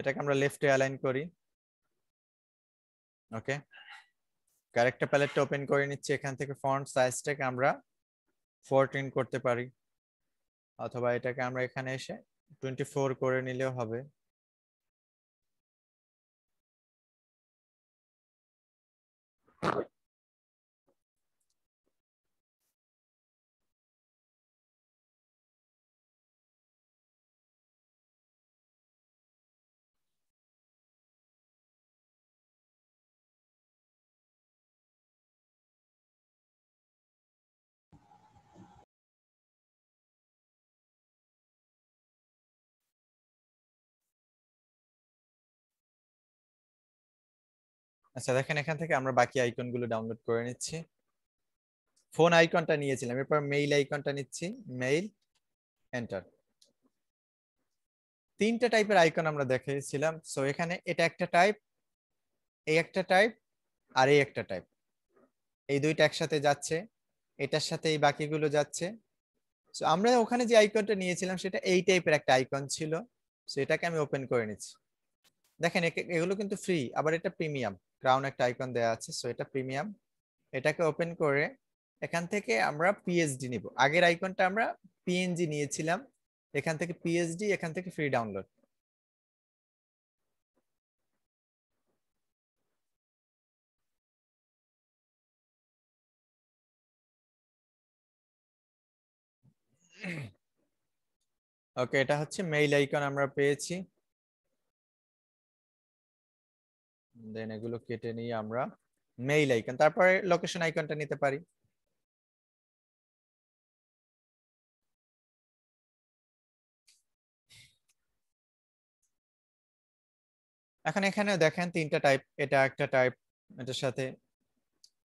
এটাকে আমরা লেফটে অ্যালাইন করি ওকে ক্যারেক্টার প্যালেটটা ওপেন করে নিচ্ছি এখান থেকে ফন্ট সাইজটাকে আমরা ফোরটিন করতে পারি অথবা এটাকে আমরা এখানে এসে টোয়েন্টি ফোর করে নিলেও হবে Thank you. আচ্ছা দেখেন এখান থেকে আমরা বাকি আইকনগুলো ডাউনলোড করে নিচ্ছি ফোন আইকনটা নিয়েছিলাম এরপর মেইল আইকনটা নিচ্ছি মেইল এন্টার তিনটা টাইপের আইকন আমরা দেখেছিলাম সো এখানে এটা একটা টাইপ এই একটা টাইপ আর এই একটা টাইপ এই দুইটা একসাথে যাচ্ছে এটার সাথে এই বাকিগুলো যাচ্ছে সো আমরা ওখানে যে আইকনটা নিয়েছিলাম সেটা এই টাইপের একটা আইকন ছিল সো এটাকে আমি ওপেন করে নিচ্ছি দেখেন এগুলো কিন্তু ফ্রি আবার এটা প্রিমিয়াম ক্রাউন একটা আইকন দেওয়া আছে সো এটা প্রিমিয়াম এটাকে ওপেন করে এখান থেকে আমরা পিএইচডি নিব আগের আইকনটা আমরা পিএনজি নিয়েছিলাম এখান থেকে পিএইচডি এখান থেকে ফ্রি ডাউনলোড ওকে এটা হচ্ছে মেইল আইকন আমরা পেয়েছি দেন এগুলো কেটে নিয়ে আমরা মেইল আইকন তারপরে লোকেশন আইকনটা নিতে পারি এখন এখানে দেখেন তিনটা টাইপ এটা একটা টাইপ এটার সাথে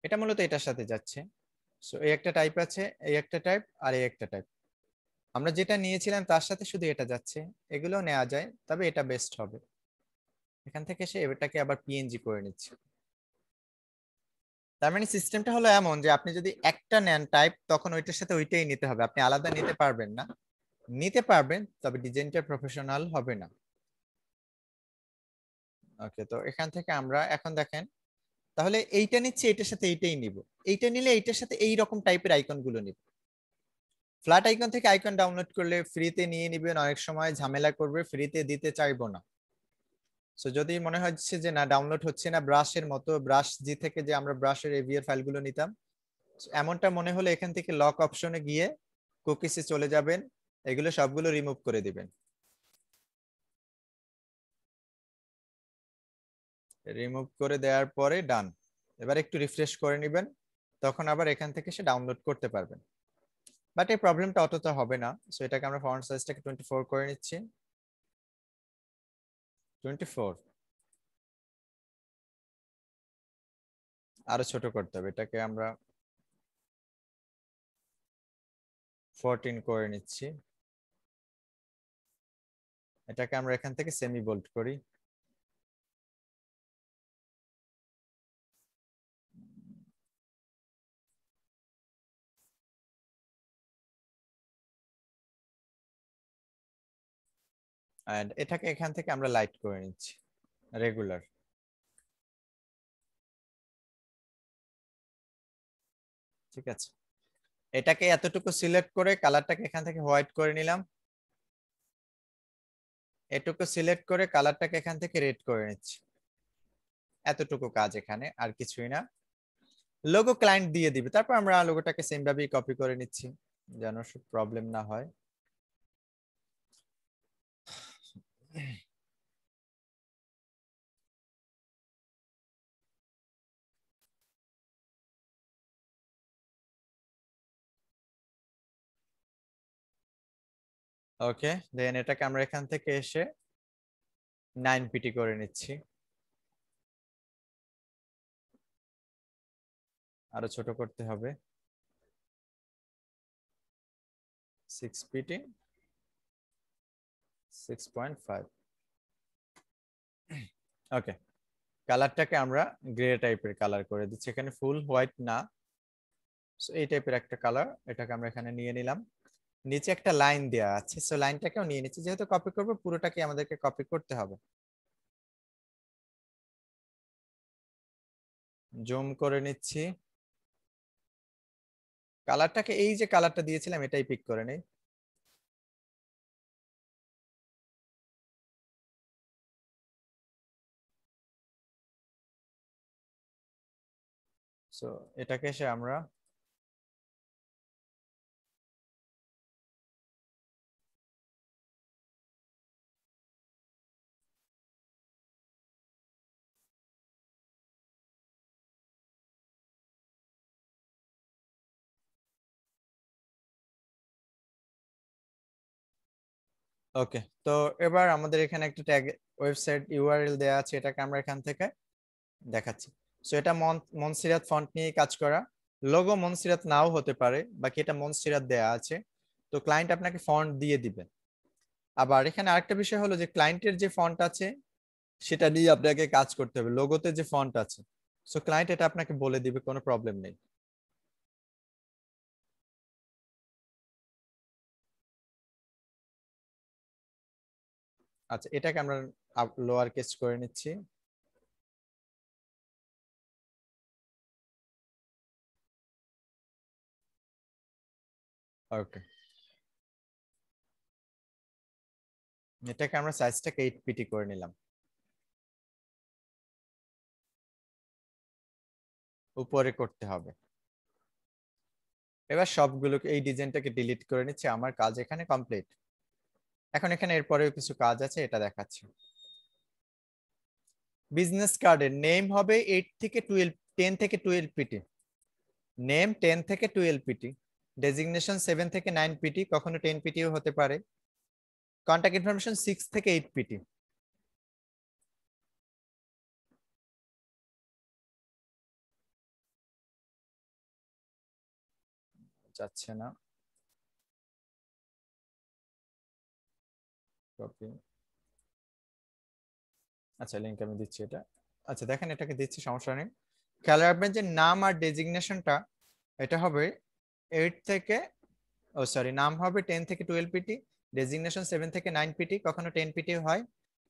এটা মূলত এটার সাথে যাচ্ছে সো এই একটা টাইপ আছে এই একটা টাইপ আর এই একটা টাইপ আমরা যেটা নিয়েছিলাম তার সাথে শুধু এটা যাচ্ছে এগুলো নেওয়া যায় তবে এটা বেস্ট হবে এখান থেকে সে এটাকে আবার পিএনজি করে নিচ্ছে তার মানে সিস্টেমটা হলো এমন যে আপনি যদি একটা নেন টাইপ তখন ওইটার সাথে ওইটাই নিতে হবে আপনি আলাদা নিতে পারবেন না নিতে পারবেন তবে ডিজাইনটা প্রফেশনাল হবে না ওকে তো এখান থেকে আমরা এখন দেখেন তাহলে এইটা নিচ্ছে এটার সাথে এইটাই নিব এইটা নিলে এইটার সাথে এই রকম টাইপের আইকন গুলো নিব ফ্ল্যাট আইকন থেকে আইকন ডাউনলোড করলে ফ্রিতে নিয়ে নিবেন অনেক সময় ঝামেলা করবে ফ্রিতে দিতে চাইবো না সো যদি মনে হচ্ছে যে না ডাউনলোড হচ্ছে না ব্রাশের মতো ব্রাশ জি থেকে যে আমরা ব্রাশের এভিআর ফাইলগুলো নিতাম এমনটা মনে হলে এখান থেকে লক অপশনে গিয়ে কুকিসে চলে যাবেন এগুলো সবগুলো রিমুভ করে দিবেন রিমুভ করে দেওয়ার পরে ডান এবার একটু রিফ্রেশ করে নেবেন তখন আবার এখান থেকে সে ডাউনলোড করতে পারবেন বাট এই প্রবলেমটা অতটা হবে না সো এটাকে আমরা ফন্ট সাইজটাকে টোয়েন্টি ফোর করে নিচ্ছি 24 আরো ছোট করতে হবে এটাকে আমরা 14 করে নিচ্ছি এটাকে আমরা এখান থেকে সেমি বোল্ড করি এন্ড এটাকে এখান থেকে আমরা লাইট করে নিচ্ছি রেগুলার ঠিক আছে এটাকে এতটুকু সিলেক্ট করে কালারটাকে এখান থেকে হোয়াইট করে নিলাম এটুকু সিলেক্ট করে কালারটাকে এখান থেকে রেড করে নিচ্ছি এতটুকু কাজ এখানে আর কিছুই না লোগো ক্লায়েন্ট দিয়ে দিবে তারপর আমরা লোগোটাকে সেমভাবেই কপি করে নিচ্ছি যেন প্রবলেম না হয় ওকে দেন এটাকে আমরা এখান থেকে এসে নাইন পিটি করে নিচ্ছি আরো ছোট করতে হবে সিক্স পিটি 6.5 ওকে কালারটাকে আমরা গ্রে টাইপের কালার করে দিচ্ছি এখানে ফুল হোয়াইট না এই টাইপের একটা কালার এটাকে আমরা এখানে নিয়ে নিলাম নিচে একটা লাইন দেওয়া আছে সো লাইনটাকেও নিয়ে নিচ্ছি যেহেতু কপি করব পুরোটাকে আমাদেরকে কপি করতে হবে জুম করে নিচ্ছি কালারটাকে এই যে কালারটা দিয়েছিলাম এটাই পিক করে নেই সো এটাকে সে আমরা ওকে তো এবার আমাদের এখানে একটা ট্যাগ ওয়েবসাইট ইউআরএল দেওয়া আছে এটাকে আমরা এখান থেকে দেখাচ্ছি সো এটা মনসিরাত ফন্ট নিয়ে কাজ করা লোগো মনসিরাত নাও হতে পারে বাকি এটা মনসিরাত দেয়া আছে তো ক্লায়েন্ট আপনাকে ফন্ট দিয়ে দিবেন আবার এখানে আরেকটা বিষয় হলো যে ক্লায়েন্টের যে ফন্ট আছে সেটা নিয়ে আপনাকে কাজ করতে হবে লোগোতে যে ফন্ট আছে সো ক্লায়েন্ট এটা আপনাকে বলে দিবে কোনো প্রবলেম নেই আচ্ছা এটাকে আমরা লোয়ার কেস করে নিচ্ছি ওকে ah, এটাকে আমরা সাইজটাকে এইট পিটি করে নিলাম উপরে করতে হবে এবার সবগুলোকে এই ডিজাইনটাকে ডিলিট করে নিচ্ছে আমার কাজ এখানে কমপ্লিট এখন এখানে এরপরেও কিছু কাজ আছে এটা দেখাচ্ছে বিজনেস কার্ডের নেম হবে এইট থেকে টুয়েলভ টেন থেকে টুয়েলভ পিটি নেম টেন থেকে টুয়েলভ পিটি ডেজিগনেশন সেভেন থেকে নাইন পিটি কখনো টেন পিটিও হতে পারে কন্ট্যাক্ট ইনফরমেশন সিক্স থেকে এইট পিটি যাচ্ছে না আচ্ছা লিঙ্ক আমি দিচ্ছি এটা আচ্ছা দেখেন এটাকে দিচ্ছি সমস্যা নেই খেয়াল রাখবেন যে নাম আর ডেজিগনেশনটা এটা হবে এইট থেকে ও oh, সরি নাম হবে টেন থেকে টুয়েলভ পিটি ডেজিগনেশন সেভেন থেকে নাইন পিটি কখনো টেন পিটি হয়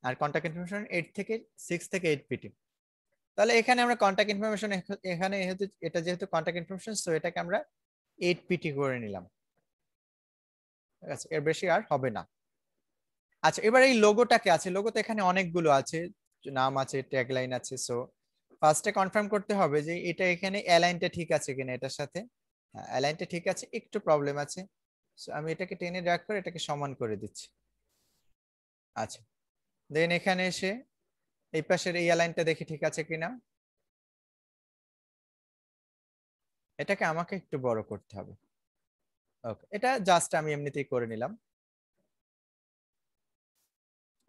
আর কন্ট্যাক্ট ইনফরমেশন এইট থেকে সিক্স থেকে এইট পিটি তাহলে এখানে আমরা কন্ট্যাক্ট ইনফরমেশন এখানে এটা যেহেতু কন্ট্যাক্ট ইনফরমেশন সো এটাকে আমরা এইট পিটি করে নিলাম ঠিক আছে এর বেশি আর হবে না আচ্ছা এবার এই লোগোটাকে আছে লোগো তো এখানে অনেকগুলো আছে নাম আছে ট্যাগলাইন আছে সো ফার্স্টে কনফার্ম করতে হবে যে এটা এখানে অ্যালাইনটা ঠিক আছে কিনা এটার সাথে হ্যাঁ অ্যালাইনটা ঠিক আছে একটু প্রবলেম আছে সো আমি এটাকে টেনে ড্র্যাগ করে এটাকে সমান করে দিচ্ছি আচ্ছা দেন এখানে এসে এই পাশের এই অ্যালাইনটা দেখি ঠিক আছে কিনা এটাকে আমাকে একটু বড় করতে হবে ওকে এটা জাস্ট আমি এমনিতেই করে নিলাম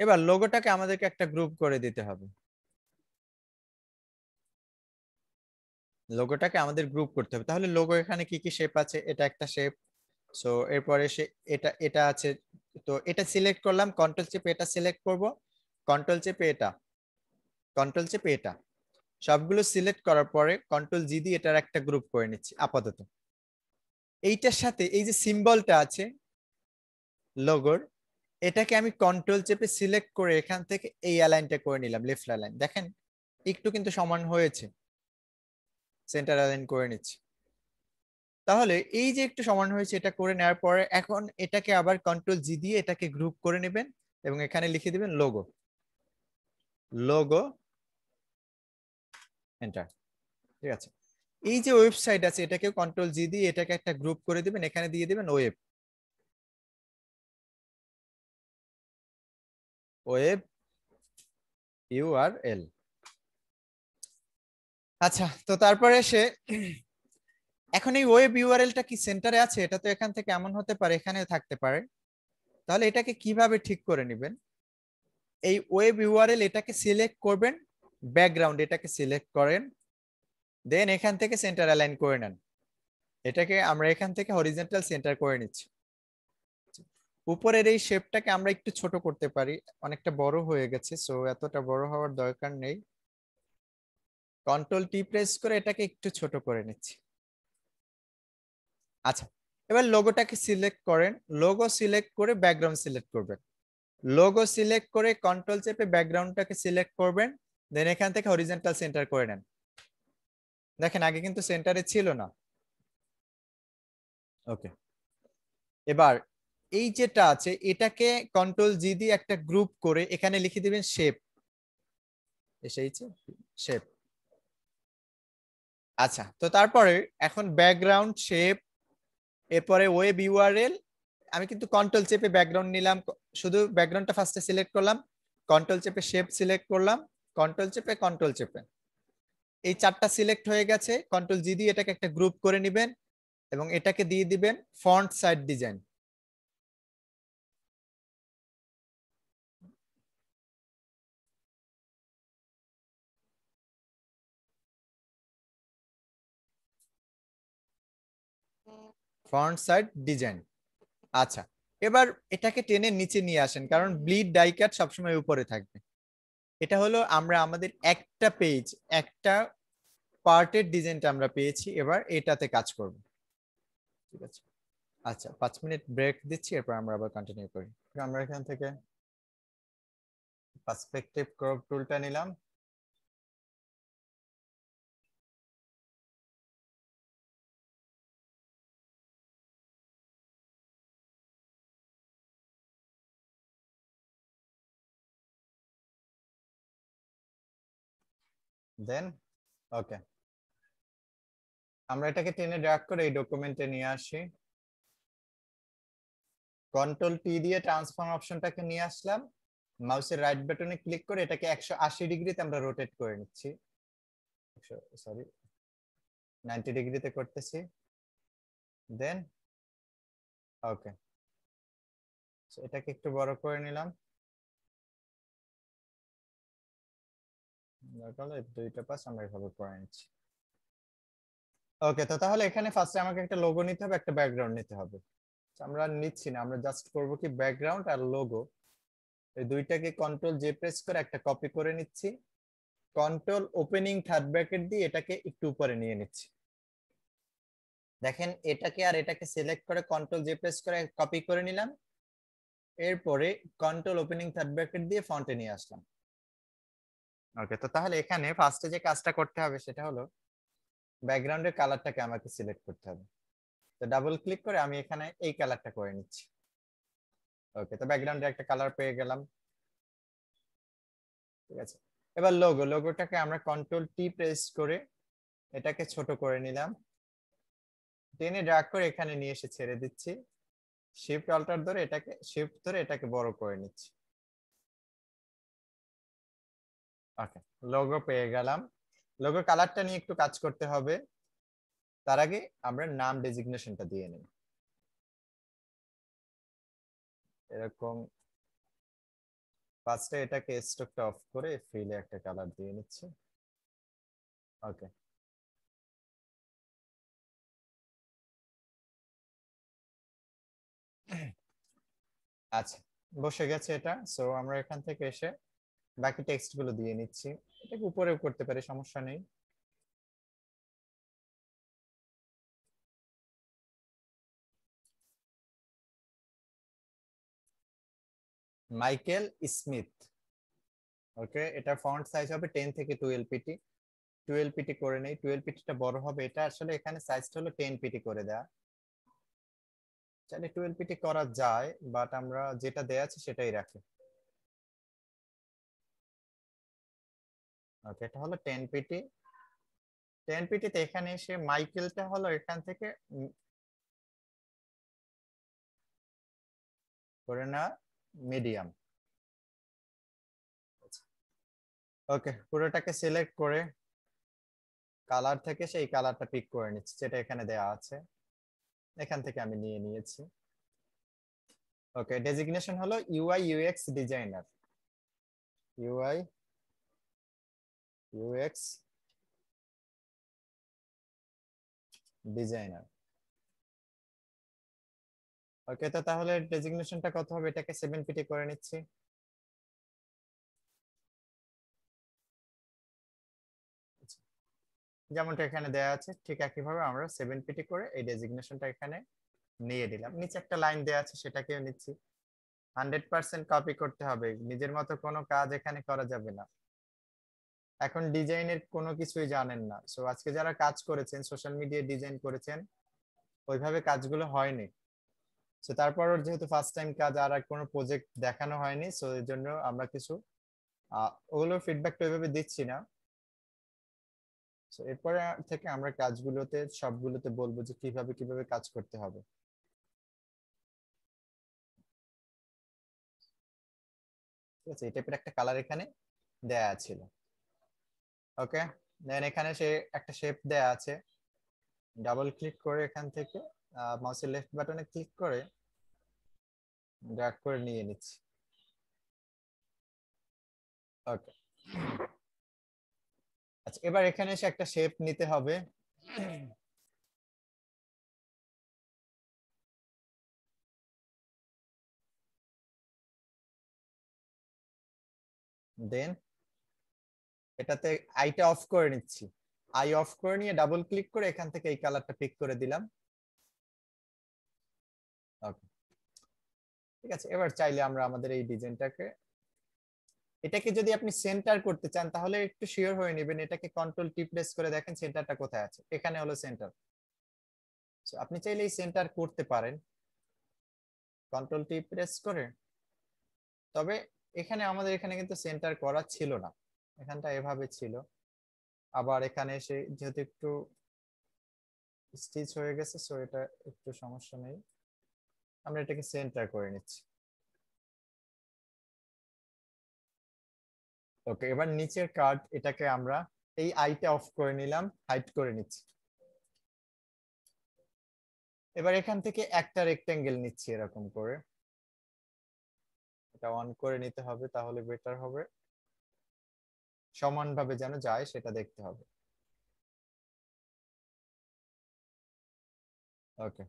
এবার লোগোটাকে আমাদেরকে একটা গ্রুপ করে দিতে হবে লোগোটাকে আমাদের গ্রুপ করতে হবে তাহলে লোগো এখানে কি কি শেপ আছে এটা একটা শেপ সো এরপরে সে এটা এটা আছে তো এটা সিলেক্ট করলাম কন্ট্রোল চেপে এটা সিলেক্ট করব কন্ট্রোল চেপে এটা কন্ট্রোল চেপে এটা সবগুলো সিলেক্ট করার পরে কন্ট্রোল জি দিয়ে এটার একটা গ্রুপ করে নিচ্ছি আপাতত এইটার সাথে এই যে সিম্বলটা আছে লোগোর এটাকে আমি কন্ট্রোল চেপে সিলেক্ট করে এখান থেকে এই অ্যালাইনটা করে নিলাম লেফট অ্যালাইন দেখেন একটু কিন্তু সমান হয়েছে সেন্টার অ্যালাইন করে নিচ্ছি তাহলে এই যে একটু সমান হয়েছে এটা করে নেওয়ার পরে এখন এটাকে আবার কন্ট্রোল জি দিয়ে এটাকে গ্রুপ করে নেবেন এবং এখানে লিখে দিবেন লোগো লোগো এন্টার ঠিক আছে এই যে ওয়েবসাইট আছে এটাকে কন্ট্রোল জি দিয়ে এটাকে একটা গ্রুপ করে দিবেন এখানে দিয়ে দিবেন ওয়েব ওয়েব ইউআরএল আচ্ছা তো তারপরে সে এখন এই ওয়েব ইউআরএলটা কি সেন্টারে আছে এটা তো এখান থেকে এমন হতে পারে এখানেও থাকতে পারে তাহলে এটাকে কিভাবে ঠিক করে নেবেন এই ওয়েব ইউআরএল এটাকে সিলেক্ট করবেন ব্যাকগ্রাউন্ড এটাকে সিলেক্ট করেন দেন এখান থেকে সেন্টার অ্যালাইন করে নেন এটাকে আমরা এখান থেকে হরিজেন্টাল সেন্টার করে নিচ্ছি উপরের এই শেপটাকে আমরা একটু ছোট করতে পারি অনেকটা বড় হয়ে গেছে সো এতটা বড় হওয়ার দরকার নেই কন্ট্রোল টি প্রেস করে এটাকে একটু ছোট করে নিচ্ছি আচ্ছা এবার লোগোটাকে সিলেক্ট করেন লোগো সিলেক্ট করে ব্যাকগ্রাউন্ড সিলেক্ট করবেন লোগো সিলেক্ট করে কন্ট্রোল চেপে ব্যাকগ্রাউন্ডটাকে সিলেক্ট করবেন দেন এখান থেকে হরিজেন্টাল সেন্টার করে নেন দেখেন আগে কিন্তু সেন্টারে ছিল না ওকে এবার এই যেটা আছে এটাকে কন্ট্রোল জি দিয়ে একটা গ্রুপ করে এখানে লিখে দিবেন শেপ এসেছে শেপ আচ্ছা তো তারপরে এখন ব্যাকগ্রাউন্ড শেপ এরপরে ওয়েব ইউআরএল আমি কিন্তু কন্ট্রোল চেপে ব্যাকগ্রাউন্ড নিলাম শুধু ব্যাকগ্রাউন্ডটা ফার্স্টে সিলেক্ট করলাম কন্ট্রোল চেপে শেপ সিলেক্ট করলাম কন্ট্রোল চেপে কন্ট্রোল চেপে এই চারটা সিলেক্ট হয়ে গেছে কন্ট্রোল জি দিয়ে এটাকে একটা গ্রুপ করে নেবেন এবং এটাকে দিয়ে দিবেন front side design front side design আচ্ছা এবার এটাকে টেনে নিচে নিয়ে আসেন কারণ ব্লিড ডাইকাট সবসময় উপরে থাকবে এটা হলো আমরা আমাদের একটা পেজ একটা পার্টের ডিজাইনটা আমরা পেয়েছি এবার এটাতে কাজ করব ঠিক আছে আচ্ছা পাঁচ মিনিট ব্রেক দিচ্ছি এরপর আমরা আবার কন্টিনিউ করি আমরা এখান থেকে পার্সপেক্টিভ ক্রপ টুলটা নিলাম দেন ওকে আমরা এটাকে টেনে ড্র্যাগ করে এই ডকুমেন্টে নিয়ে আসি কন্ট্রোল টি দিয়ে ট্রান্সফর্ম অপশনটাকে নিয়ে আসলাম মাউসের রাইট বাটনে ক্লিক করে এটাকে একশো আশি ডিগ্রিতে আমরা রোটেট করে নিচ্ছি সরি নাইনটি ডিগ্রিতে করতেছি দেন ওকে এটাকে একটু বড় করে নিলাম কন্ট্রোল কপি করে ওপেনিং থার্ড ব্র্যাকেট দিয়ে এটাকে একটু উপরে নিয়ে নিচ্ছি দেখেন এটাকে আর এটাকে সিলেক্ট করে কন্ট্রোল জে প্রেস করে কপি করে নিলাম এরপরে কন্ট্রোল ওপেনিং থার্ড ব্র্যাকেট দিয়ে ফন্টে নিয়ে আসলাম ওকে তো তাহলে এখানে ফার্স্টে যে কাজটা করতে হবে সেটা হলো ব্যাকগ্রাউন্ডের কালারটাকে আমাকে সিলেক্ট করতে হবে তো ডাবল ক্লিক করে আমি এখানে এই কালারটা করে নিচ্ছি ওকে তো ব্যাকগ্রাউন্ডে একটা কালার পেয়ে গেলাম ঠিক আছে এবার লোগো লোগোটাকে আমরা কন্ট্রোল টি প্রেস করে এটাকে ছোট করে নিলাম টেনে ড্রাগ করে এখানে নিয়ে এসে ছেড়ে দিচ্ছি শিফট অল্টার ধরে এটাকে শিফট ধরে এটাকে বড় করে নিচ্ছি ওকে লোগো পেয়ে গেলাম লোগো কালারটা নিয়ে একটু কাজ করতে হবে তার আগে আমরা নাম ডেজিগনেশনটা দিয়ে নিই এরকম ফার্স্টে এটাকে স্টকটা অফ করে ফ্রিলে একটা কালার দিয়ে নিচ্ছে ওকে আচ্ছা বসে গেছে এটা সো আমরা এখান থেকে এসে বাকি টেক্সটগুলো দিয়ে নিচ্ছি এটাকে উপরেও করতে পারে সমস্যা নেই মাইকেল স্মিথ ওকে এটা ফন্ট সাইজ হবে টেন থেকে 12 পিটি 12 পিটি করে নেই 12 পিটিটা বড় হবে এটা আসলে এখানে সাইজটা হলো 10 পিটি করে দেয়া চাইলে 12 পিটি করা যায় বাট আমরা যেটা দেয়া আছে সেটাই রাখি ওকে এটা হলো টেন পিটি টেন পিটিতে এখানে এসে মাইকেলটা হলো এখান থেকে করে না মিডিয়াম ওকে পুরোটাকে সিলেক্ট করে কালার থেকে সেই কালারটা পিক করে নিচ্ছি যেটা এখানে দেয়া আছে এখান থেকে আমি নিয়ে নিয়েছি ওকে ডেজিগনেশন হলো UI UX designer UI UX designer okay তো তাহলে ডেজিগনেশনটা কত হবে এটাকে 7 পিটি করে নিচ্ছি যেমনটা এখানে দেয়া আছে ঠিক একইভাবে আমরা সেভেন পিটি করে এই ডেজিগনেশনটা এখানে নিয়ে দিলাম নিচে একটা লাইন দেয়া আছে সেটাকেও নিচ্ছি হান্ড্রেড পার্সেন্ট কপি করতে হবে নিজের মতো কোনো কাজ এখানে করা যাবে না এখন ডিজাইনের কোনো কিছুই জানেন না সো আজকে যারা কাজ করেছেন সোশ্যাল মিডিয়া ডিজাইন করেছেন ওইভাবে কাজগুলো হয়নি সো তারপর যেহেতু ফার্স্ট টাইম কাজ আর কোনো প্রজেক্ট দেখানো হয়নি সো এর জন্য আমরা কিছু ওগুলো ফিডব্যাকটা ওইভাবে দিচ্ছি না সো এরপরে থেকে আমরা কাজগুলোতে সবগুলোতে বলবো যে কিভাবে কিভাবে কাজ করতে হবে ঠিক আছে এই টাইপের একটা কালার এখানে দেয়া ছিল ওকে দেন এখানে সে একটা শেপ দেয়া আছে ডাবল ক্লিক করে এখান থেকে মাউসের লেফট বাটনে ক্লিক করে ড্র্যাগ করে নিয়ে নিচ্ছি ওকে আচ্ছা এবার এখানে এসে একটা শেপ নিতে হবে দেন এটাতে আইটা অফ করে নিচ্ছি আই অফ করে নিয়ে ডাবল ক্লিক করে এখান থেকে এই কালারটা পিক করে দিলাম ওকে ঠিক আছে এবার চাইলে আমরা আমাদের এই ডিজাইনটাকে এটাকে যদি আপনি সেন্টার করতে চান তাহলে একটু শিওর হয়ে নেবেন এটাকে কন্ট্রোল টি প্রেস করে দেখেন সেন্টারটা কোথায় আছে এখানে হলো সেন্টার আপনি চাইলে এই সেন্টার করতে পারেন কন্ট্রোল টি প্রেস করে তবে এখানে আমাদের এখানে কিন্তু সেন্টার করা ছিল না এখানটা এভাবে ছিল আবার এখানে এসে যেহেতু একটু স্টিচ হয়ে গেছে সো এটা একটু সমস্যা নেই আমরা এটাকে সেন্টার করে নিচ্ছি ওকে এবার নিচের কার্ড এটাকে আমরা এই আইটা অফ করে নিলাম হাইট করে নিচ্ছি এবার এখান থেকে একটা রেক্টেঙ্গেল নিচ্ছি এরকম করে এটা অন করে নিতে হবে তাহলে বেটার হবে সমানভাবে যেন যায় সেটা দেখতে হবে ওকে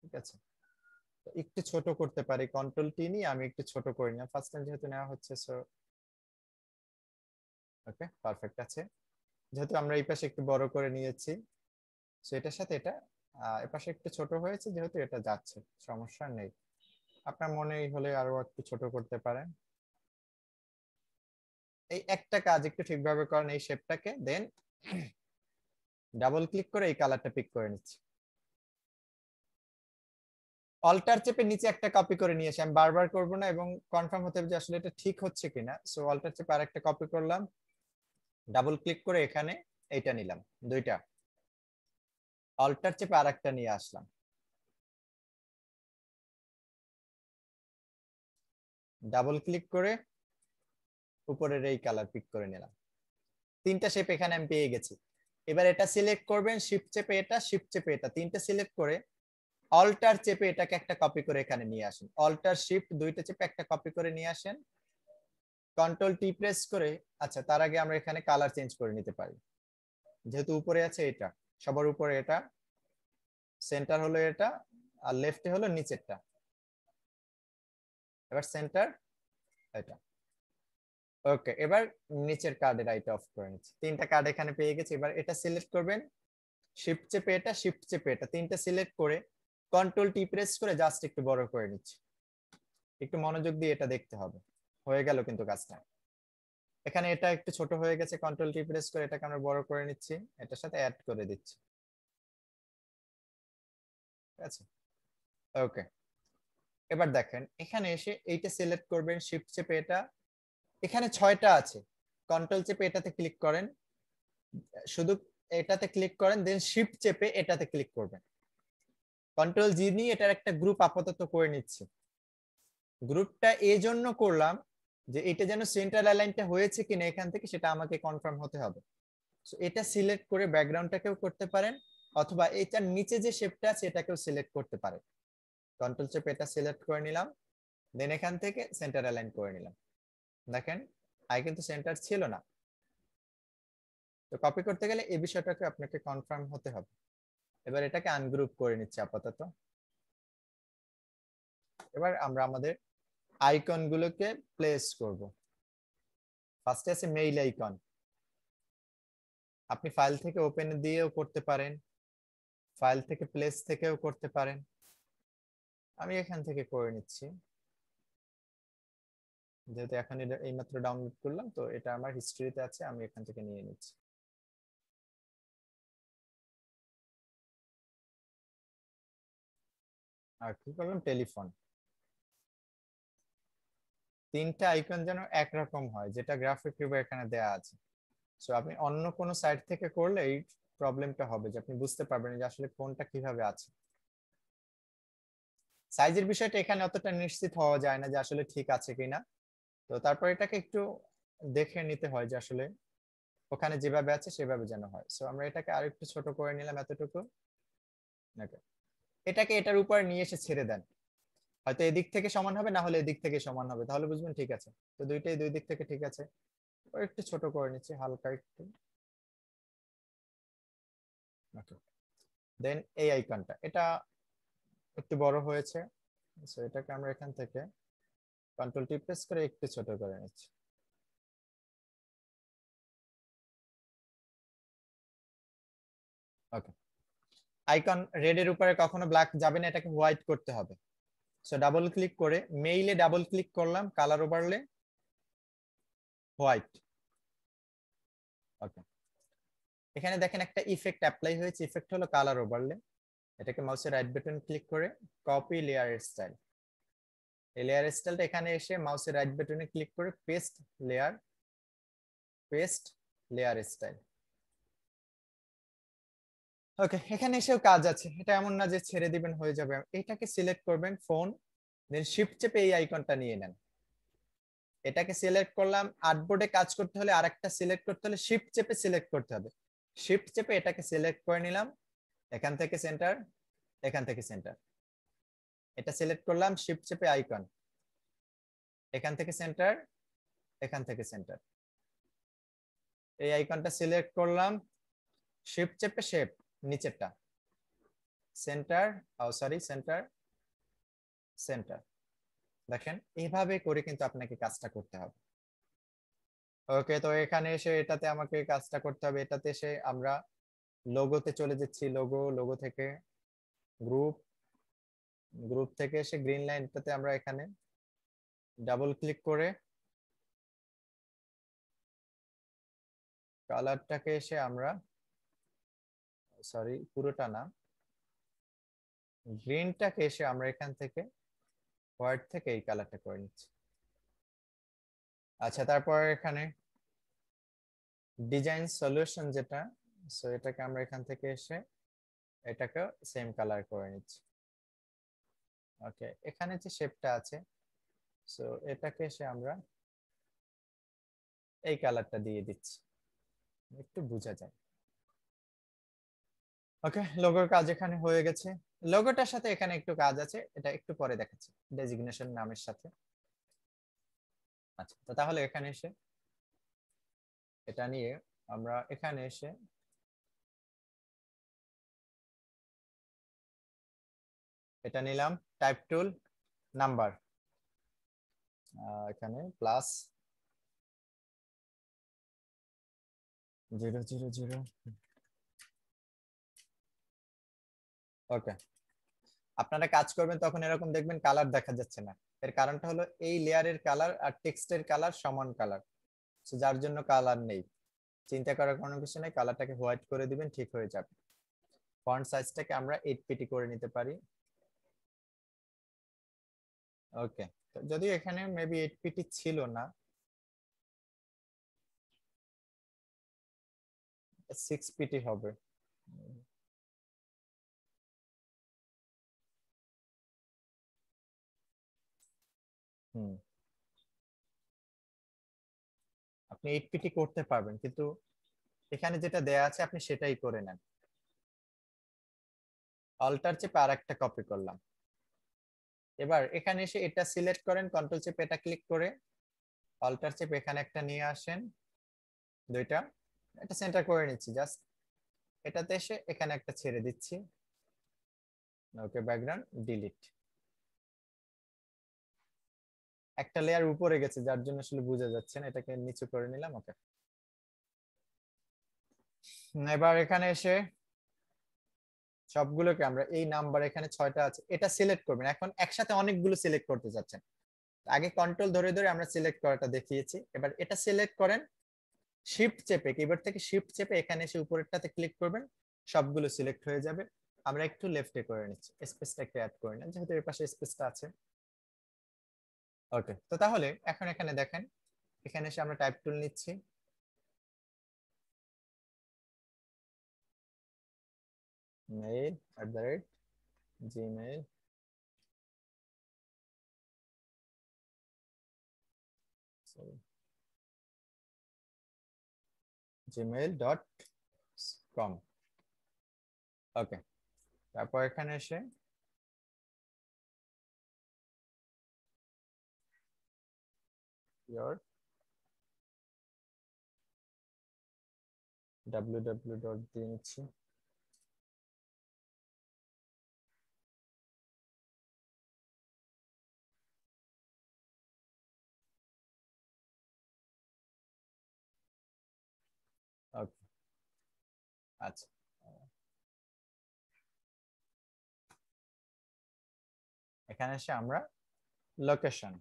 ঠিক আছে একটু ছোট করতে পারি কন্ট্রোল টি নিয়ে আমি একটু ছোট করি না ফার্স্ট টাইম যেহেতু নেওয়া হচ্ছে সো ওকে পারফেক্ট আছে যেহেতু আমরা এই পাশে একটু বড় করে নিয়েছি সো এটার সাথে এটা এ পাশে একটু ছোট হয়েছে যেহেতু এটা যাচ্ছে সমস্যা নেই আপনার মনেই হলে আরো একটু ছোট করতে পারেন এই একটা কাজ একটু ঠিকভাবে করেন এই শেপটাকে দেন ডাবল ক্লিক করে এই কালারটা পিক করে নিচ্ছি অল্টার চেপে নিচে একটা কপি করে নিয়ে এসে আমি বারবার করব না এবং কনফার্ম হতে হবে যে আসলে এটা ঠিক হচ্ছে কিনা সো অল্টার চেপে আর একটা কপি করলাম ডাবল ক্লিক করে এখানে এইটা নিলাম দুইটা অল্টার চেপে আর একটা নিয়ে আসলাম ডাবল ক্লিক করে উপরের এই কালার পিক করে নিলাম তিনটা শেপ এখানে আমি পেয়ে গেছি এবার এটা সিলেক্ট করবেন শিফট চেপে এটা শিফট চেপে এটা তিনটা সিলেক্ট করে অল্টার চেপে এটাকে একটা কপি করে এখানে নিয়ে আসেন অল্টার শিফট দুইটা চেপে একটা কপি করে নিয়ে আসেন কন্ট্রোল টি প্রেস করে আচ্ছা তার আগে আমরা এখানে কালার চেঞ্জ করে নিতে পারি যেহেতু উপরে আছে এটা সবার উপরে এটা সেন্টার হলো এটা আর লেফটে হলো নিচেরটা এবার সেন্টার এটা ওকে এবার নিচের কার্ডে রাইট অফ করে নিচ্ছি তিনটা কার্ড এখানে পেয়ে গেছি এবার এটা সিলেক্ট করবেন শিফট চেপে এটা শিফট চেপে এটা তিনটা সিলেক্ট করে কন্ট্রোল টি প্রেস করে জাস্ট একটু বড় করে নিচ্ছি একটু মনোযোগ দিয়ে এটা দেখতে হবে হয়ে গেল কিন্তু কাজটা এখানে এটা একটু ছোট হয়ে গেছে কন্ট্রোল টি প্রেস করে এটাকে আমরা বড় করে নিচ্ছি এটার সাথে অ্যাড করে দিচ্ছি ঠিক আছে ওকে এবার দেখেন এখানে এসে এইটা সিলেক্ট করবেন শিফট চেপে এটা এখানে ছয়টা আছে কন্ট্রোল চেপে এটাতে ক্লিক করেন শুধু এটাতে ক্লিক করেন দেন শিফট চেপে এটাতে ক্লিক করবেন কন্ট্রোল জি নিয়ে এটার একটা গ্রুপ আপাতত করে নিচ্ছি গ্রুপটা এই জন্য করলাম যে এটা যেন সেন্ট্রাল অ্যালাইনটা হয়েছে কিনা এখান থেকে সেটা আমাকে কনফার্ম হতে হবে সো এটা সিলেক্ট করে ব্যাকগ্রাউন্ডটাকেও করতে পারেন অথবা এটার নিচে যে শেপটা আছে এটাকেও সিলেক্ট করতে পারেন কন্ট্রোল চেপে এটা সিলেক্ট করে নিলাম দেন এখান থেকে সেন্টার অ্যালাইন করে নিলাম দেখেন আই কিন্তু সেন্টার ছিল না তো কপি করতে গেলে এই বিষয়টাকে আপনাকে কনফার্ম হতে হবে এবার এটাকে আনগ্রুপ করে নিচ্ছি আপাতত এবার আমরা আমাদের আইকন গুলোকে প্লেস করব ফার্স্টে আছে মেইল আইকন আপনি ফাইল থেকে ওপেন দিয়েও করতে পারেন ফাইল থেকে প্লেস থেকেও করতে পারেন আমি এখান থেকে করে নিচ্ছি যেহেতু এখন এই মাত্র ডাউনলোড করলাম তো এটা আমার হিস্ট্রিতে আছে আমি এখান থেকে নিয়ে নিচ্ছি আর কি করলাম টেলিফোন তিনটা আইকন যেন একরকম হয় যেটা গ্রাফিক রিভার এখানে দেয়া আছে সো আপনি অন্য কোনো সাইট থেকে করলে এই প্রবলেমটা হবে যে আপনি বুঝতে পারবেন যে আসলে কোনটা কিভাবে আছে সাইজের বিষয়টা এখানে অতটা নিশ্চিত হওয়া যায় না যে আসলে ঠিক আছে কিনা তো তারপর এটাকে একটু দেখে নিতে হয় যে আসলে ওখানে যেভাবে আছে সেভাবে যেন হয় সো আমরা এটাকে আর একটু ছোট করে নিলাম এতটুকু এটাকে এটার উপর নিয়ে এসে ছেড়ে দেন হয়তো এদিক থেকে সমান হবে না হলে এদিক থেকে সমান হবে তাহলে বুঝবেন ঠিক আছে তো দুইটাই দুই দিক থেকে ঠিক আছে একটু ছোট করে নিচ্ছি হালকা একটু দেন এই আইকনটা এটা একটু বড় হয়েছে সো এটাকে আমরা এখান থেকে কন্ট্রোল টি প্রেস করে একটু ছোট করে নিচ্ছি ওকে আইকন রেড এর উপরে কখনো ব্ল্যাক যাবে না এটাকে হোয়াইট করতে হবে সো ডাবল ক্লিক করে মেইলে ডাবল ক্লিক করলাম কালার ওভারলে হোয়াইট ওকে এখানে দেখেন একটা ইফেক্ট অ্যাপ্লাই হয়েছে ইফেক্ট হলো কালার ওভারলে এটাকে মাউসের রাইট বাটন ক্লিক করে কপি লেয়ারের স্টাইল লেয়ার স্টাইলটা এখানে এসে মাউসের রাইট বাটনে ক্লিক করে paste layer paste layer style okay এখানে এসেও কাজ আছে এটা এমন না যে ছেড়ে দিবেন হয়ে যাবে এটাকে সিলেক্ট করবেন ফোন দেন শিফট চেপে এই আইকনটা নিয়ে নেন এটাকে সিলেক্ট করলাম আর্টবোর্ডে কাজ করতে হলে আরেকটা সিলেক্ট করতে হলে শিফট চেপে সিলেক্ট করতে হবে শিফট চেপে এটাকে সিলেক্ট করে নিলাম এখান থেকে সেন্টার এখান থেকে সেন্টার এটা সিলেক্ট করলাম শিফট চেপে আইকন এখান থেকে সেন্টার এখান থেকে সেন্টার এই আইকনটা সিলেক্ট করলাম শিফট চেপে শেপ নিচেরটা centre oh sorry centre centre দেখেন এভাবে করে কিন্তু আপনাকে কাজটা করতে হবে ওকে তো এখানে এসে এটাতে আমাকে কাজটা করতে হবে এটাতে এসে আমরা লোগোতে চলে যাচ্ছি লোগো লোগো থেকে গ্রুপ গ্রুপ থেকে এসে গ্রিন লাইনটাতে আমরা এখানে ডাবল ক্লিক করে কালারটাকে এসে আমরা সরি পুরোটা না গ্রিনটাকে এসে আমরা এখান থেকে হোয়াইট থেকে এই কালারটা করে নিচ্ছি আচ্ছা তারপর এখানে ডিজাইন সলিউশন যেটা সো এটাকে আমরা এখান থেকে এসে এটাকে সেম কালার করে নিচ্ছি ওকে এখানে যে শেপটা আছে সো এটাকে সে আমরা এই কালারটা দিয়ে দিচ্ছি একটু বোঝা যায় ওকে লোগোর কাজ এখানে হয়ে গেছে লোগোটার সাথে এখানে একটু কাজ আছে এটা একটু পরে দেখাচ্ছি ডেজিগনেশন নামের সাথে আচ্ছা তাহলে এখানে এসে এটা নিয়ে আমরা এখানে এসে এটা নিলাম টাইপ টুল নাম্বার এখানে plus zero zero zero okay আপনারা কাজ করবেন তখন এরকম দেখবেন কালার দেখা যাচ্ছে না এর কারণটা হলো এই লেয়ারের কালার আর টেক্সটের কালার সমান কালার যার জন্য কালার নেই চিন্তা করার কোনো কিছু নেই কালারটাকে হোয়াইট করে দিবেন ঠিক হয়ে যাবে ফন্ট সাইজটাকে আমরা এইট পিটি করে নিতে পারি ওকে যদি এখানে মেবি এইটপিটি ছিল না সিক্স পিটি হবে হুম আপনি এইট পিটি করতে পারবেন কিন্তু এখানে যেটা দেয়া আছে আপনি সেটাই করে নেন অল্টার চেপে আর একটা কপি করলাম এবার এখানে এসে এটা সিলেক্ট করেন কন্ট্রোল চেপে এটা ক্লিক করে অল্টার চেপে এখানে একটা নিয়ে আসেন দুইটা এটা সেন্টার করে নিচ্ছি জাস্ট এটাতে এসে এখানে একটা ছেড়ে দিচ্ছি ওকে ব্যাকগ্রাউন্ড ডিলিট একটা লেয়ার উপরে গেছে যার জন্য আসলে বোঝা যাচ্ছে না এটাকে নিচু করে নিলাম ওকে এবার এখানে এসে সবগুলোকে আমরা এই নাম্বার এখানে ছয়টা আছে এটা সিলেক্ট করবেন এখন একসাথে অনেকগুলো সিলেক্ট করতে যাচ্ছেন আগে কন্ট্রোল ধরে ধরে আমরা সিলেক্ট করাটা দেখিয়েছি এবার এটা সিলেক্ট করেন শিফট চেপে কিবোর্ড থেকে শিফট চেপে এখানে এসে উপরেরটাতে ক্লিক করবেন সবগুলো সিলেক্ট হয়ে যাবে আমরা একটু লেফটে করে নিচ্ছি স্পেসটা একটু অ্যাড করে নিন যেহেতু এর পাশে স্পেসটা আছে ওকে তো তাহলে এখন এখানে দেখেন এখানে এসে আমরা টাইপ টুল নিচ্ছি mail at the rate gmail sorry gmail dot gmail.com ওকে তারপর এখানে এসে your www.dnc আচ্ছা এখানে এসে আমরা লোকেশন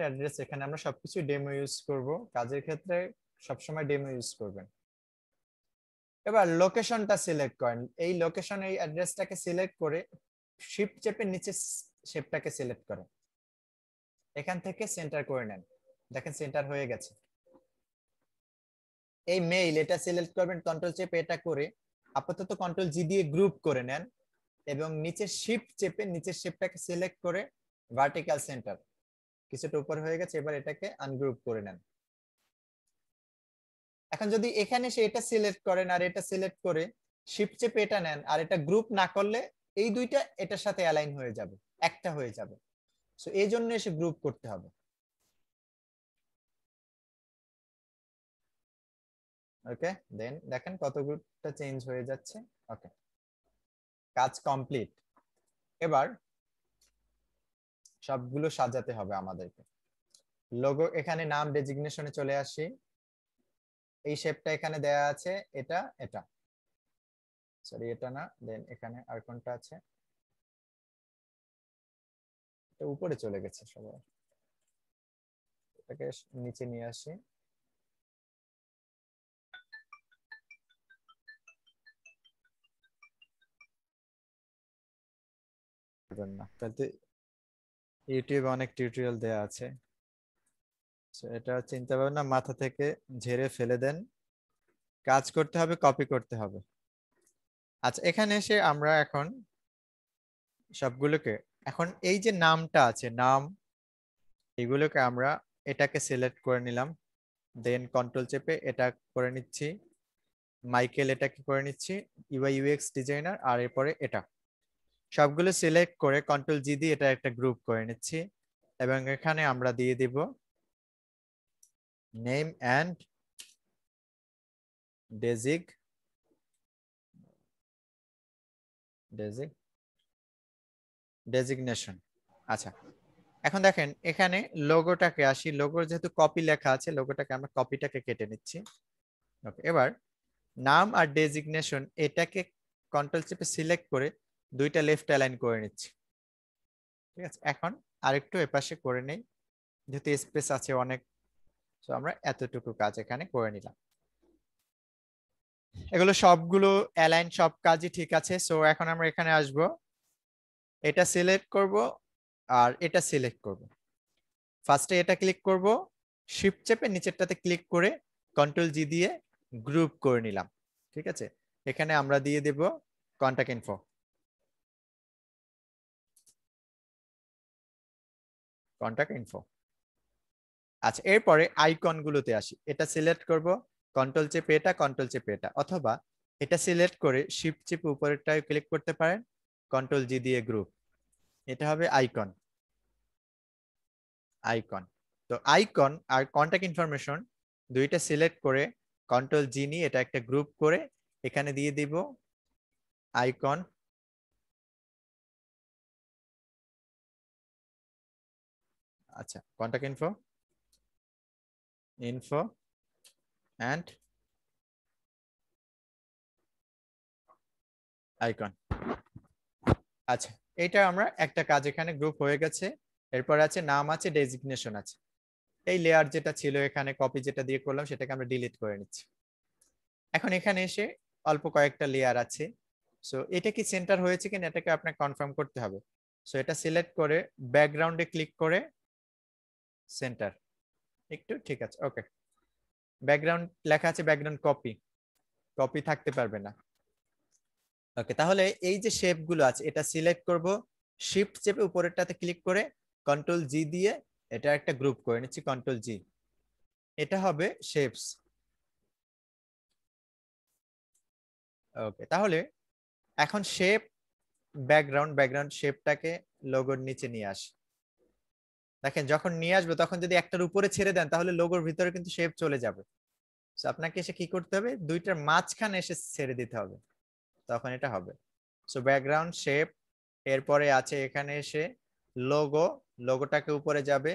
একটা অ্যাড্রেস এখানে আমরা সবকিছু ডেমো ইউজ করব কাজের ক্ষেত্রে সবসময় ডেমো ইউজ করবেন এবার লোকেশনটা সিলেক্ট করেন এই লোকেশন এই অ্যাড্রেসটাকে সিলেক্ট করে শিফট চেপে নিচে শেপটাকে সিলেক্ট করেন এখান থেকে সেন্টার করে নেন দেখেন সেন্টার হয়ে গেছে এই মেইল এটা সিলেক্ট করবেন কন্ট্রোল চেপে এটা করে আপাতত কন্ট্রোল জি দিয়ে গ্রুপ করে নেন এবং নিচে শিফট চেপে নিচের শেপটাকে সিলেক্ট করে ভার্টিক্যাল সেন্টার কিছুটা উপর হয়ে গেছে এবার এটাকে আনগ্রুপ করে নেন এখন যদি এখানে সে এটা সিলেক্ট করেন আর এটা সিলেক্ট করে শিফট চেপে এটা নেন আর এটা গ্রুপ না করলে এই দুইটা এটার সাথে অ্যালাইন হয়ে যাবে একটা হয়ে যাবে সো এই জন্য এসে গ্রুপ করতে হবে ওকে দেন দেখেন গ্রুপটা চেঞ্জ হয়ে যাচ্ছে ওকে কাজ কমপ্লিট এবার সবগুলো সাজাতে হবে আমাদেরকে লোগো এখানে নাম ডেজিগনেশনে চলে আসি এই শেপটা এখানে দেয়া আছে এটা এটা সরি এটা না দেন এখানে আর কোনটা আছে এটা উপরে চলে গেছে সবাই এটাকে নিচে নিয়ে আসি না ইউটিউবে অনেক টিউটোরিয়াল দেয়া আছে এটা চিন্তা ভাবনা মাথা থেকে ঝেড়ে ফেলে দেন কাজ করতে হবে কপি করতে হবে আচ্ছা এখানে এসে আমরা এখন সবগুলোকে এখন এই যে নামটা আছে নাম এগুলোকে আমরা এটাকে সিলেক্ট করে নিলাম দেন কন্ট্রোল চেপে এটা করে নিচ্ছি মাইকেল এটাকে করে নিচ্ছি ইউআই ইউএক্স ডিজাইনার আর এরপরে এটা সবগুলো সিলেক্ট করে কন্ট্রোল জি দিয়ে এটা একটা গ্রুপ করে নিচ্ছি এবং এখানে আমরা দিয়ে দিব নেম অ্যান্ড ডেজিক ডেজিক ডেজিগনেশন আচ্ছা এখন দেখেন এখানে লোগোটাকে আসি লোগোর যেহেতু কপি লেখা আছে লোগোটাকে আমরা কপিটাকে কেটে নিচ্ছি ওকে এবার নাম আর ডেজিগনেশন এটাকে কন্ট্রোল চেপে সিলেক্ট করে দুইটা লেফট অ্যালাইন করে নিচ্ছি ঠিক আছে এখন আরেকটু এপাশে করে নেই যেহেতু স্পেস আছে অনেক তো আমরা এতটুকু কাজ এখানে করে নিলাম এগুলো সবগুলো অ্যালাইন সব কাজই ঠিক আছে সো এখন আমরা এখানে আসব এটা সিলেক্ট করব আর এটা সিলেক্ট করব ফার্স্টে এটা ক্লিক করব শিফট চেপে নিচেরটাতে ক্লিক করে কন্ট্রোল জি দিয়ে গ্রুপ করে নিলাম ঠিক আছে এখানে আমরা দিয়ে দেব কন্ট্যাক্ট ইনফো কন্ট্যাক্ট ইনফো আচ্ছা এরপরে আইকনগুলোতে আসি এটা সিলেক্ট করব কন্ট্রোল চেপে এটা কন্ট্রোল চেপে এটা অথবা এটা সিলেক্ট করে শিপ চেপে উপরেরটায় ক্লিক করতে পারেন কন্ট্রোল জি দিয়ে গ্রুপ এটা হবে আইকন আইকন তো আইকন আর কন্ট্যাক্ট ইনফরমেশন দুইটা সিলেক্ট করে কন্ট্রোল জি নিয়ে এটা একটা গ্রুপ করে এখানে দিয়ে দিব আইকন আচ্ছা contact info info and icon আচ্ছা এটা আমরা একটা কাজ এখানে গ্রুপ হয়ে গেছে এরপর আছে নাম আছে ডেজিগনেশন আছে এই লেয়ার যেটা ছিল এখানে কপি যেটা দিয়ে করলাম সেটাকে আমরা ডিলিট করে নিচ্ছি এখন এখানে এসে অল্প কয়েকটা লেয়ার আছে সো এটা কি সেন্টার হয়েছে কিনা এটাকে আপনাকে কনফার্ম করতে হবে সো এটা সিলেক্ট করে ব্যাকগ্রাউন্ডে ক্লিক করে সেন্টার একটু ঠিক আছে ওকে ব্যাকগ্রাউন্ড লেখা আছে ব্যাকগ্রাউন্ড কপি কপি থাকতে পারবে না ওকে তাহলে এই যে শেপগুলো আছে এটা সিলেক্ট করব শিফট চেপে উপরেরটাতে ক্লিক করে কন্ট্রোল জি দিয়ে এটা একটা গ্রুপ করে নিচ্ছি কন্ট্রোল জি এটা হবে শেপস ওকে তাহলে এখন শেপ ব্যাকগ্রাউন্ড ব্যাকগ্রাউন্ড শেপটাকে লোগোর নিচে নিয়ে আসি দেখেন যখন নিয়ে আসবে তখন যদি একটার উপরে ছেড়ে দেন তাহলে লোগোর ভিতরে কিন্তু শেপ চলে যাবে সো আপনাকে এসে কি করতে হবে দুইটার মাঝখানে এসে ছেড়ে দিতে হবে তখন এটা হবে সো ব্যাকগ্রাউন্ড শেপ এরপরে আছে এখানে এসে লোগো লোগোটাকে উপরে যাবে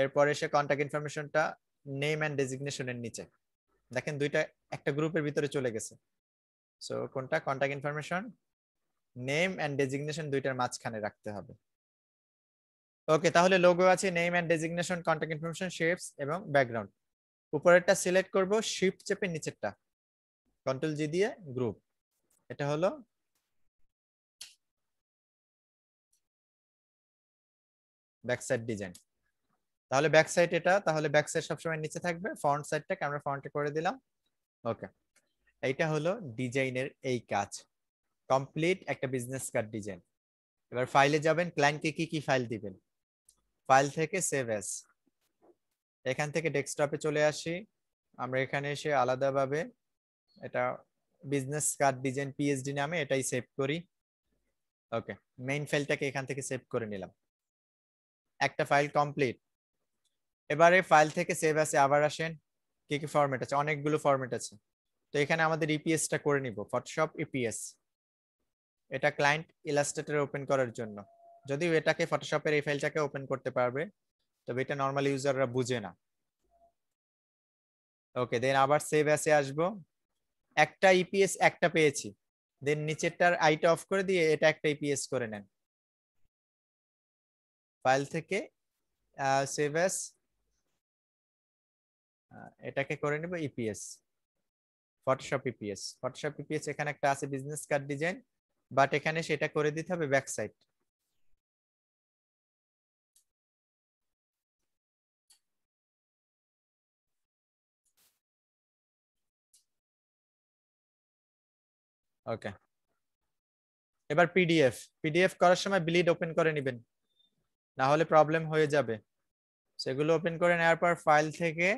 এরপরে এসে কন্ট্যাক্ট ইনফরমেশনটা নেম অ্যান্ড ডেজিগনেশনের নিচে দেখেন দুইটা একটা গ্রুপের ভিতরে চলে গেছে সো কোনটা contact information name and designation দুইটার মাঝখানে রাখতে হবে ওকে তাহলে লোগো আছে name and designation contact information shapes এবং ব্যাকগ্রাউন্ড উপরেরটা সিলেক্ট করব শিফট চেপে নিচেরটা কন্ট্রোল জি দিয়ে গ্রুপ এটা হলো ব্যাক সাইড ডিজাইন তাহলে ব্যাক সাইড এটা তাহলে ব্যাক সাইড সবসময় নিচে থাকবে ফ্রন্ট সাইডটা আমরা ফ্রন্টে করে দিলাম ওকে এইটা হলো ডিজাইনের এই কাজ কমপ্লিট একটা বিজনেস কার্ড ডিজাইন এবার ফাইলে যাবেন ক্লায়েন্টকে কি কি ফাইল দিবেন ফাইল থেকে সেভ এস এখান থেকে ডেস্কটপে চলে আসি আমরা এখানে এসে আলাদাভাবে এটা বিজনেস কার্ড ডিজাইন পিএইচডি নামে এটাই সেভ করি ওকে মেইন ফাইলটাকে এখান থেকে সেভ করে নিলাম একটা ফাইল কমপ্লিট এবারে ফাইল থেকে সেভ আছে আবার আসেন কি কি ফরম্যাট আছে অনেকগুলো ফরম্যাট আছে তো এখানে আমাদের ইপিএসটা e করে নিব ফটোশপ ইপিএস e এটা ক্লায়েন্ট ইলাস্ট্রেটর ওপেন করার জন্য যদিও এটাকে ফটোশপের এই ফাইলটাকে ওপেন করতে পারবে তবে এটা নর্মাল ইউজাররা বুঝে না ওকে দেন আবার সেভ অ্যাসে আসবো একটা ইপিএস e একটা পেয়েছি দেন নিচেরটার আইটা অফ করে দিয়ে এটা একটা ইপিএস e করে নেন ফাইল থেকে সেভ অ্যাস এটাকে করে নেব EPS Photoshop EPS Photoshop EPS এখানে একটা আছে বিজনেস কার্ড ডিজাইন বাট এখানে সেটা করে দিতে হবে ব্যাক সাইড ওকে এবার পিডিএফ পিডিএফ করার সময় ব্লিড ওপেন করে নেবেন না হলে প্রবলেম হয়ে যাবে সেগুলো ওপেন করে নেওয়ার পর ফাইল থেকে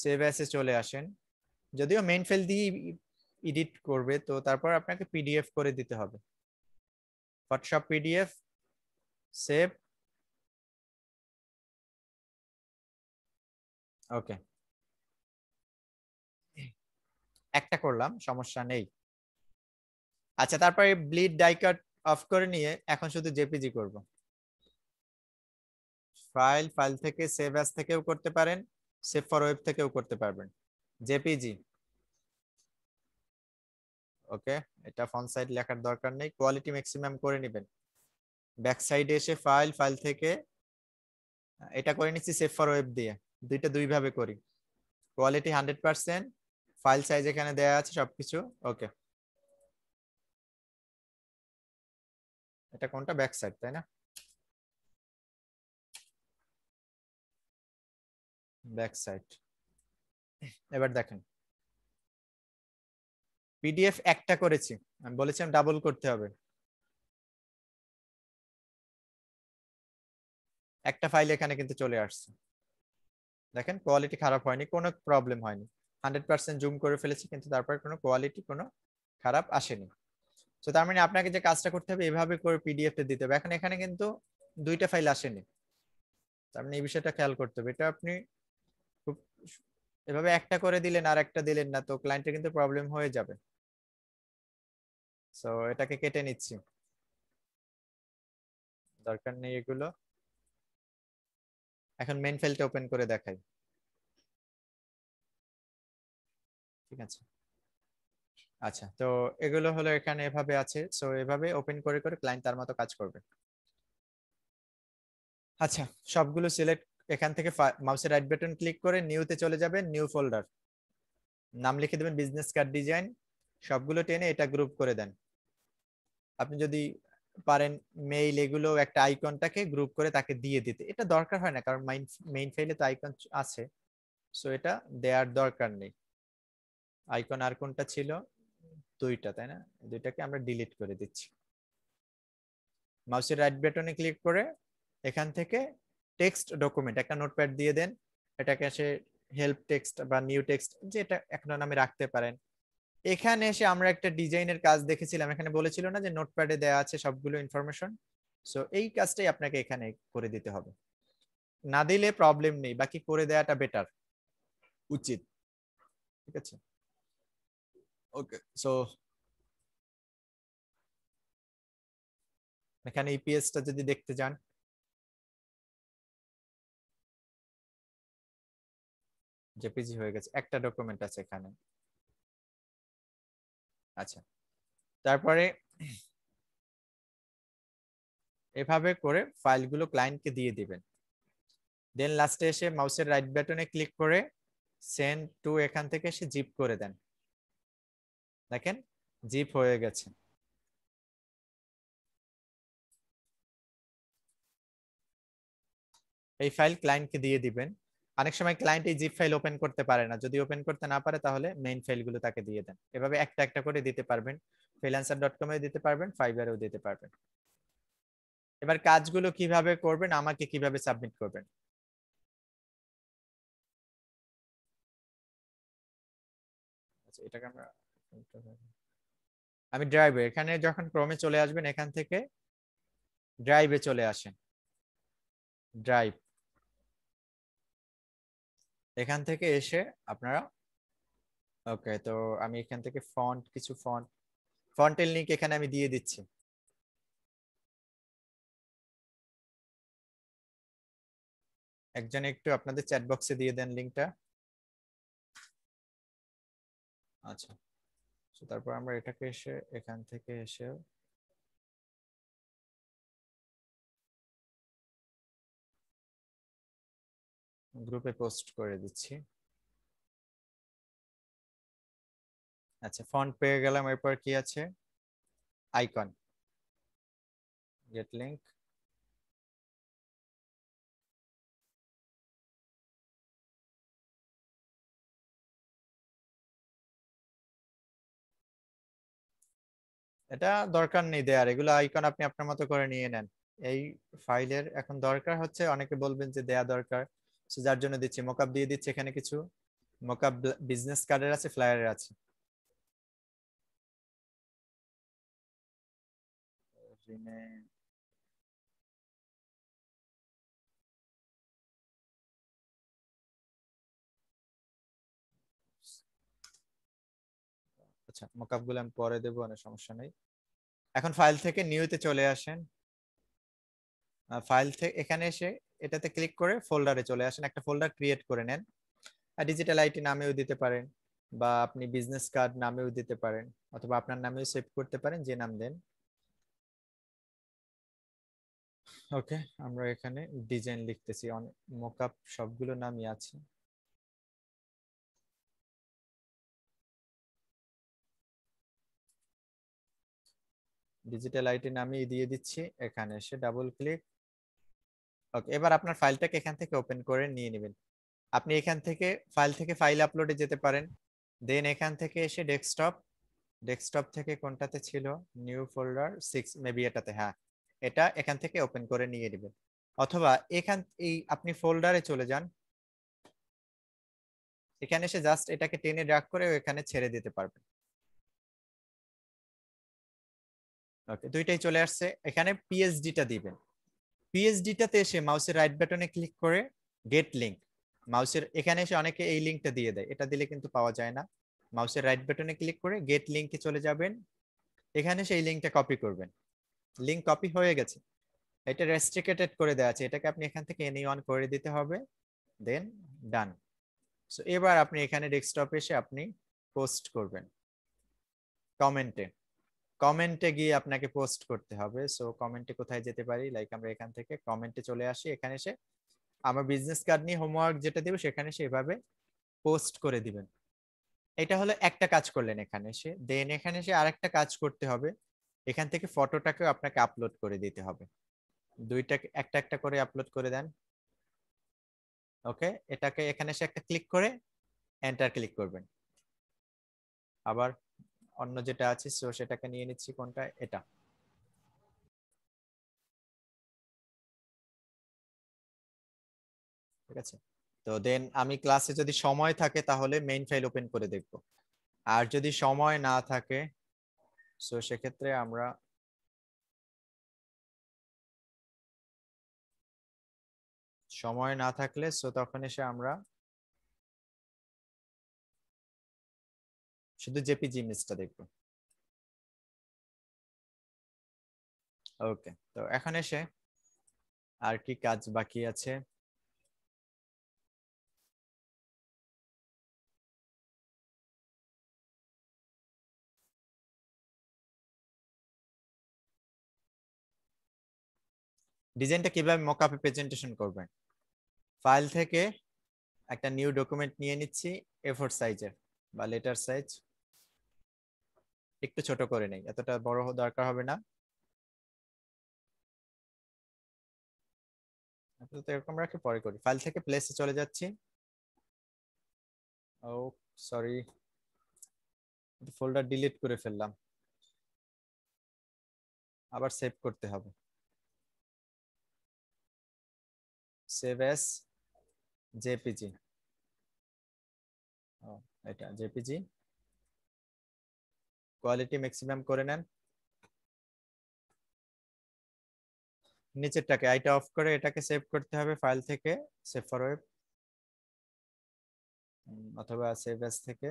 সেভ অ্যাসে চলে আসেন যদিও মেইন ফাইল দিয়ে এডিট করবে তো তারপর আপনাকে পিডিএফ করে দিতে হবে হোয়াটসঅ্যাপ পিডিএফ সেভ ওকে একটা করলাম সমস্যা নেই আচ্ছা তারপরে ব্লিড ডাইকাট অফ করে নিয়ে এখন শুধু জেপিজি করব ফাইল ফাইল থেকে সেভ অ্যাজ থেকেও করতে পারেন সেভ ফর ওয়েব থেকেও করতে পারবেন জেপিজি ওকে এটা ফন্ট সাইড লেখার দরকার নেই কোয়ালিটি ম্যাক্সিমাম করে নেবেন ব্যাক সাইডে এসে ফাইল ফাইল থেকে এটা করে নিচ্ছি সেভ ফর ওয়েব দিয়ে দুইটা দুইভাবে করি quality hundred percent file size এখানে দেওয়া আছে সবকিছু ওকে এটা কোনটা ব্যাক সাইড তাই না ব্যাক সাইড এবার দেখেন পিডিএফ একটা করেছি আমি বলেছিলাম ডাবল করতে হবে একটা ফাইল এখানে কিন্তু চলে আসছে দেখেন কোয়ালিটি খারাপ হয়নি কোনো প্রবলেম হয়নি হান্ড্রেড পার্সেন্ট জুম করে ফেলেছি কিন্তু তারপরে কোনো কোয়ালিটি কোনো খারাপ আসেনি তো তার মানে আপনাকে যে কাজটা করতে হবে এভাবে করে পিডিএফটা দিতে হবে এখন এখানে কিন্তু দুইটা ফাইল আসেনি তার মানে এই বিষয়টা খেয়াল করতে হবে এটা আপনি খুব এভাবে একটা করে দিলেন আর একটা দিলেন না তো ক্লায়েন্টের কিন্তু প্রবলেম হয়ে যাবে সো এটাকে কেটে নিচ্ছি দরকার নেই এগুলো এখন মেন ফাইলটা ওপেন করে দেখাই ঠিক আছে আচ্ছা তো এগুলো হলো এখানে এভাবে আছে সো এভাবে ওপেন করে করে ক্লায়েন্ট তার মতো কাজ করবে আচ্ছা সবগুলো সিলেক্ট এখান থেকে মাউসের রাইট বাটন ক্লিক করে নিউতে চলে যাবেন নিউ ফোল্ডার নাম লিখে দেবেন বিজনেস কার্ড ডিজাইন সবগুলো টেনে এটা গ্রুপ করে দেন আপনি যদি পারেন মেইল এগুলো একটা আইকনটাকে গ্রুপ করে তাকে দিয়ে দিতে এটা দরকার হয় না কারণ মাইন মেইন ফাইলে তো আইকন আছে সো এটা দেওয়ার দরকার নেই আইকন আর কোনটা ছিল দুইটা তাই না দুইটাকে আমরা ডিলিট করে দিচ্ছি মাউসের রাইট বাটনে ক্লিক করে এখান থেকে টেক্সট ডকুমেন্ট একটা নোটপ্যাড দিয়ে দেন এটাকে সে হেল্প টেক্সট বা নিউ টেক্সট যেটা এখন নামে রাখতে পারেন এখানে এসে আমরা একটা ডিজাইনের কাজ দেখেছিলাম এখানে বলেছিল না যে নোটপ্যাডে দেওয়া আছে সবগুলো ইনফরমেশন সো এই কাজটাই আপনাকে এখানে করে দিতে হবে না দিলে প্রবলেম নেই বাকি করে দেওয়াটা বেটার উচিত ঠিক আছে Okay, so এখানে ইপিএসটা e যদি দেখতে যান যে হয়ে গেছে একটা ডকুমেন্ট আছে এখানে আচ্ছা তারপরে এভাবে করে ফাইলগুলো ক্লায়েন্টকে দিয়ে দিবেন দেন লাস্টে এসে মাউসের রাইট বাটনে ক্লিক করে সেন্ড টু এখান থেকে এসে জিপ করে দেন দেখেন জিপ হয়ে গেছে এই ফাইল ক্লায়েন্টকে দিয়ে দিবেন অনেক সময় ক্লায়েন্ট এই জিপ ফাইল ওপেন করতে পারে না যদি ওপেন করতে না পারে তাহলে মেইন ফাইলগুলো তাকে দিয়ে দেন এভাবে একটা একটা করে দিতে পারবেন ফ্রিল্যান্সার ডট কমেও দিতে পারবেন ফাইবারেও দিতে পারবেন এবার কাজগুলো কিভাবে করবেন আমাকে কিভাবে সাবমিট করবেন আচ্ছা, এটাকে আমরা আমি ড্রাইভে এখানে যখন ক্রমে চলে আসবেন এখান থেকে ড্রাইভে চলে আসেন ড্রাইভ এখান থেকে এসে আপনারা ওকে তো আমি এখান থেকে ফন্ট কিছু ফন্ট ফন্টের লিঙ্ক এখানে আমি দিয়ে দিচ্ছি একজন একটু আপনাদের চ্যাট বক্সে দিয়ে দেন লিঙ্কটা আচ্ছা তারপর আমরা এটাকে এসে এখান থেকে এসে গ্রুপে পোস্ট করে দিচ্ছি আচ্ছা ফন্ট পেয়ে গেলাম এরপর কি আছে আইকন গেট লিংক এটা দরকার নেই দেয়ার এগুলো আইকন আপনি আপনার মতো করে নিয়ে নেন এই ফাইলের এখন দরকার হচ্ছে অনেকে বলবেন যে দেয়া দরকার যার জন্য দিচ্ছি মোকাব দিয়ে দিচ্ছি এখানে কিছু মোকআপ বিজনেস কার্ডের আছে ফ্লায়ারের আছে রিনেম আচ্ছা মকআপ গুলো আমি পরে দেবো অনেক সমস্যা নেই এখন ফাইল থেকে নিউতে চলে আসেন ফাইল থেকে এখানে এসে এটাতে ক্লিক করে ফোল্ডারে চলে আসেন একটা ফোল্ডার ক্রিয়েট করে নেন আর ডিজিটাল আইটি নামেও দিতে পারেন বা আপনি বিজনেস কার্ড নামেও দিতে পারেন অথবা আপনার নামেও সেভ করতে পারেন যে নাম দেন ওকে আমরা এখানে ডিজাইন লিখতেছি অনেক মোকআপ সবগুলো নামই আছে ডিজিটাল আইটি নামে দিয়ে দিচ্ছি এখানে এসে ডাবল ক্লিক ওকে এবার আপনার ফাইলটাকে এখান থেকে ওপেন করে নিয়ে নেবেন আপনি এখান থেকে ফাইল থেকে ফাইল আপলোডে যেতে পারেন দেন এখান থেকে এসে ডেস্কটপ ডেস্কটপ থেকে কোনটাতে ছিল নিউ ফোল্ডার সিক্স মেবি এটাতে হ্যাঁ এটা এখান থেকে ওপেন করে নিয়ে নেবেন অথবা এখান এই আপনি ফোল্ডারে চলে যান এখানে এসে জাস্ট এটাকে টেনে ড্রাক করে এখানে ছেড়ে দিতে পারবেন ওকে দুইটাই চলে আসছে এখানে পিএইচডিটা দিবেন পিএইচডিটাতে এসে মাউসের রাইট বাটনে ক্লিক করে গেট লিংক মাউসের এখানে এসে অনেকে এই লিংকটা দিয়ে দেয় এটা দিলে কিন্তু পাওয়া যায় না মাউসের রাইট বাটনে ক্লিক করে গেট লিংকে চলে যাবেন এখানে সেই লিংকটা কপি করবেন লিংক কপি হয়ে গেছে এটা রেস্ট্রিকেটেড করে দেওয়া আছে এটাকে আপনি এখান থেকে এনি অন করে দিতে হবে দেন ডান সো এবার আপনি এখানে ডেস্কটপে এসে আপনি পোস্ট করবেন কমেন্টে কমেন্টে গিয়ে আপনাকে পোস্ট করতে হবে সো কমেন্টে কোথায় যেতে পারি লাইক আমরা এখান থেকে কমেন্টে চলে আসি এখানে এসে আমার বিজনেস কার্ড নিয়ে হোমওয়ার্ক যেটা দেবে সেখানে সে এভাবে পোস্ট করে দিবেন এটা হলো একটা কাজ করলেন এখানে এসে দেন এখানে এসে আরেকটা কাজ করতে হবে এখান থেকে ফটোটাকেও আপনাকে আপলোড করে দিতে হবে দুইটা একটা একটা করে আপলোড করে দেন ওকে এটাকে এখানে এসে একটা ক্লিক করে এন্টার ক্লিক করবেন আবার অন্য যেটা আছে সো সেটাকে নিয়ে নিচ্ছি কোনটা এটা ঠিক আছে তো দেন আমি ক্লাসে যদি সময় থাকে তাহলে মেইন ফাইল ওপেন করে দেখব আর যদি সময় না থাকে সো সেক্ষেত্রে আমরা সময় না থাকলে সো তখন এসে আমরা শুধু জেপিজি ইমেজটা দেখবো ওকে তো এখন এসে আর কি কাজ বাকি আছে ডিজাইনটা কিভাবে মকআপে প্রেজেন্টেশন করবেন ফাইল থেকে একটা নিউ ডকুমেন্ট নিয়ে নিচ্ছি এ ফোর সাইজের বা লেটার সাইজ একটু ছোট করে নেই এতটা বড় দরকার হবে না এরকম রাখি পরে করি ফাইল থেকে প্লেসে চলে যাচ্ছি oh oh, sorry folder delete করে ফেললাম আবার সেভ করতে হবে save as JPG oh oh, এটা জেপিজি কোয়ালিটি ম্যাক্সিমাম করে নেন নিচেরটাকে আইটা অফ করে এটাকে সেভ করতে হবে ফাইল থেকে সেভ ফর ওয়েব অথবা সেভ এস থেকে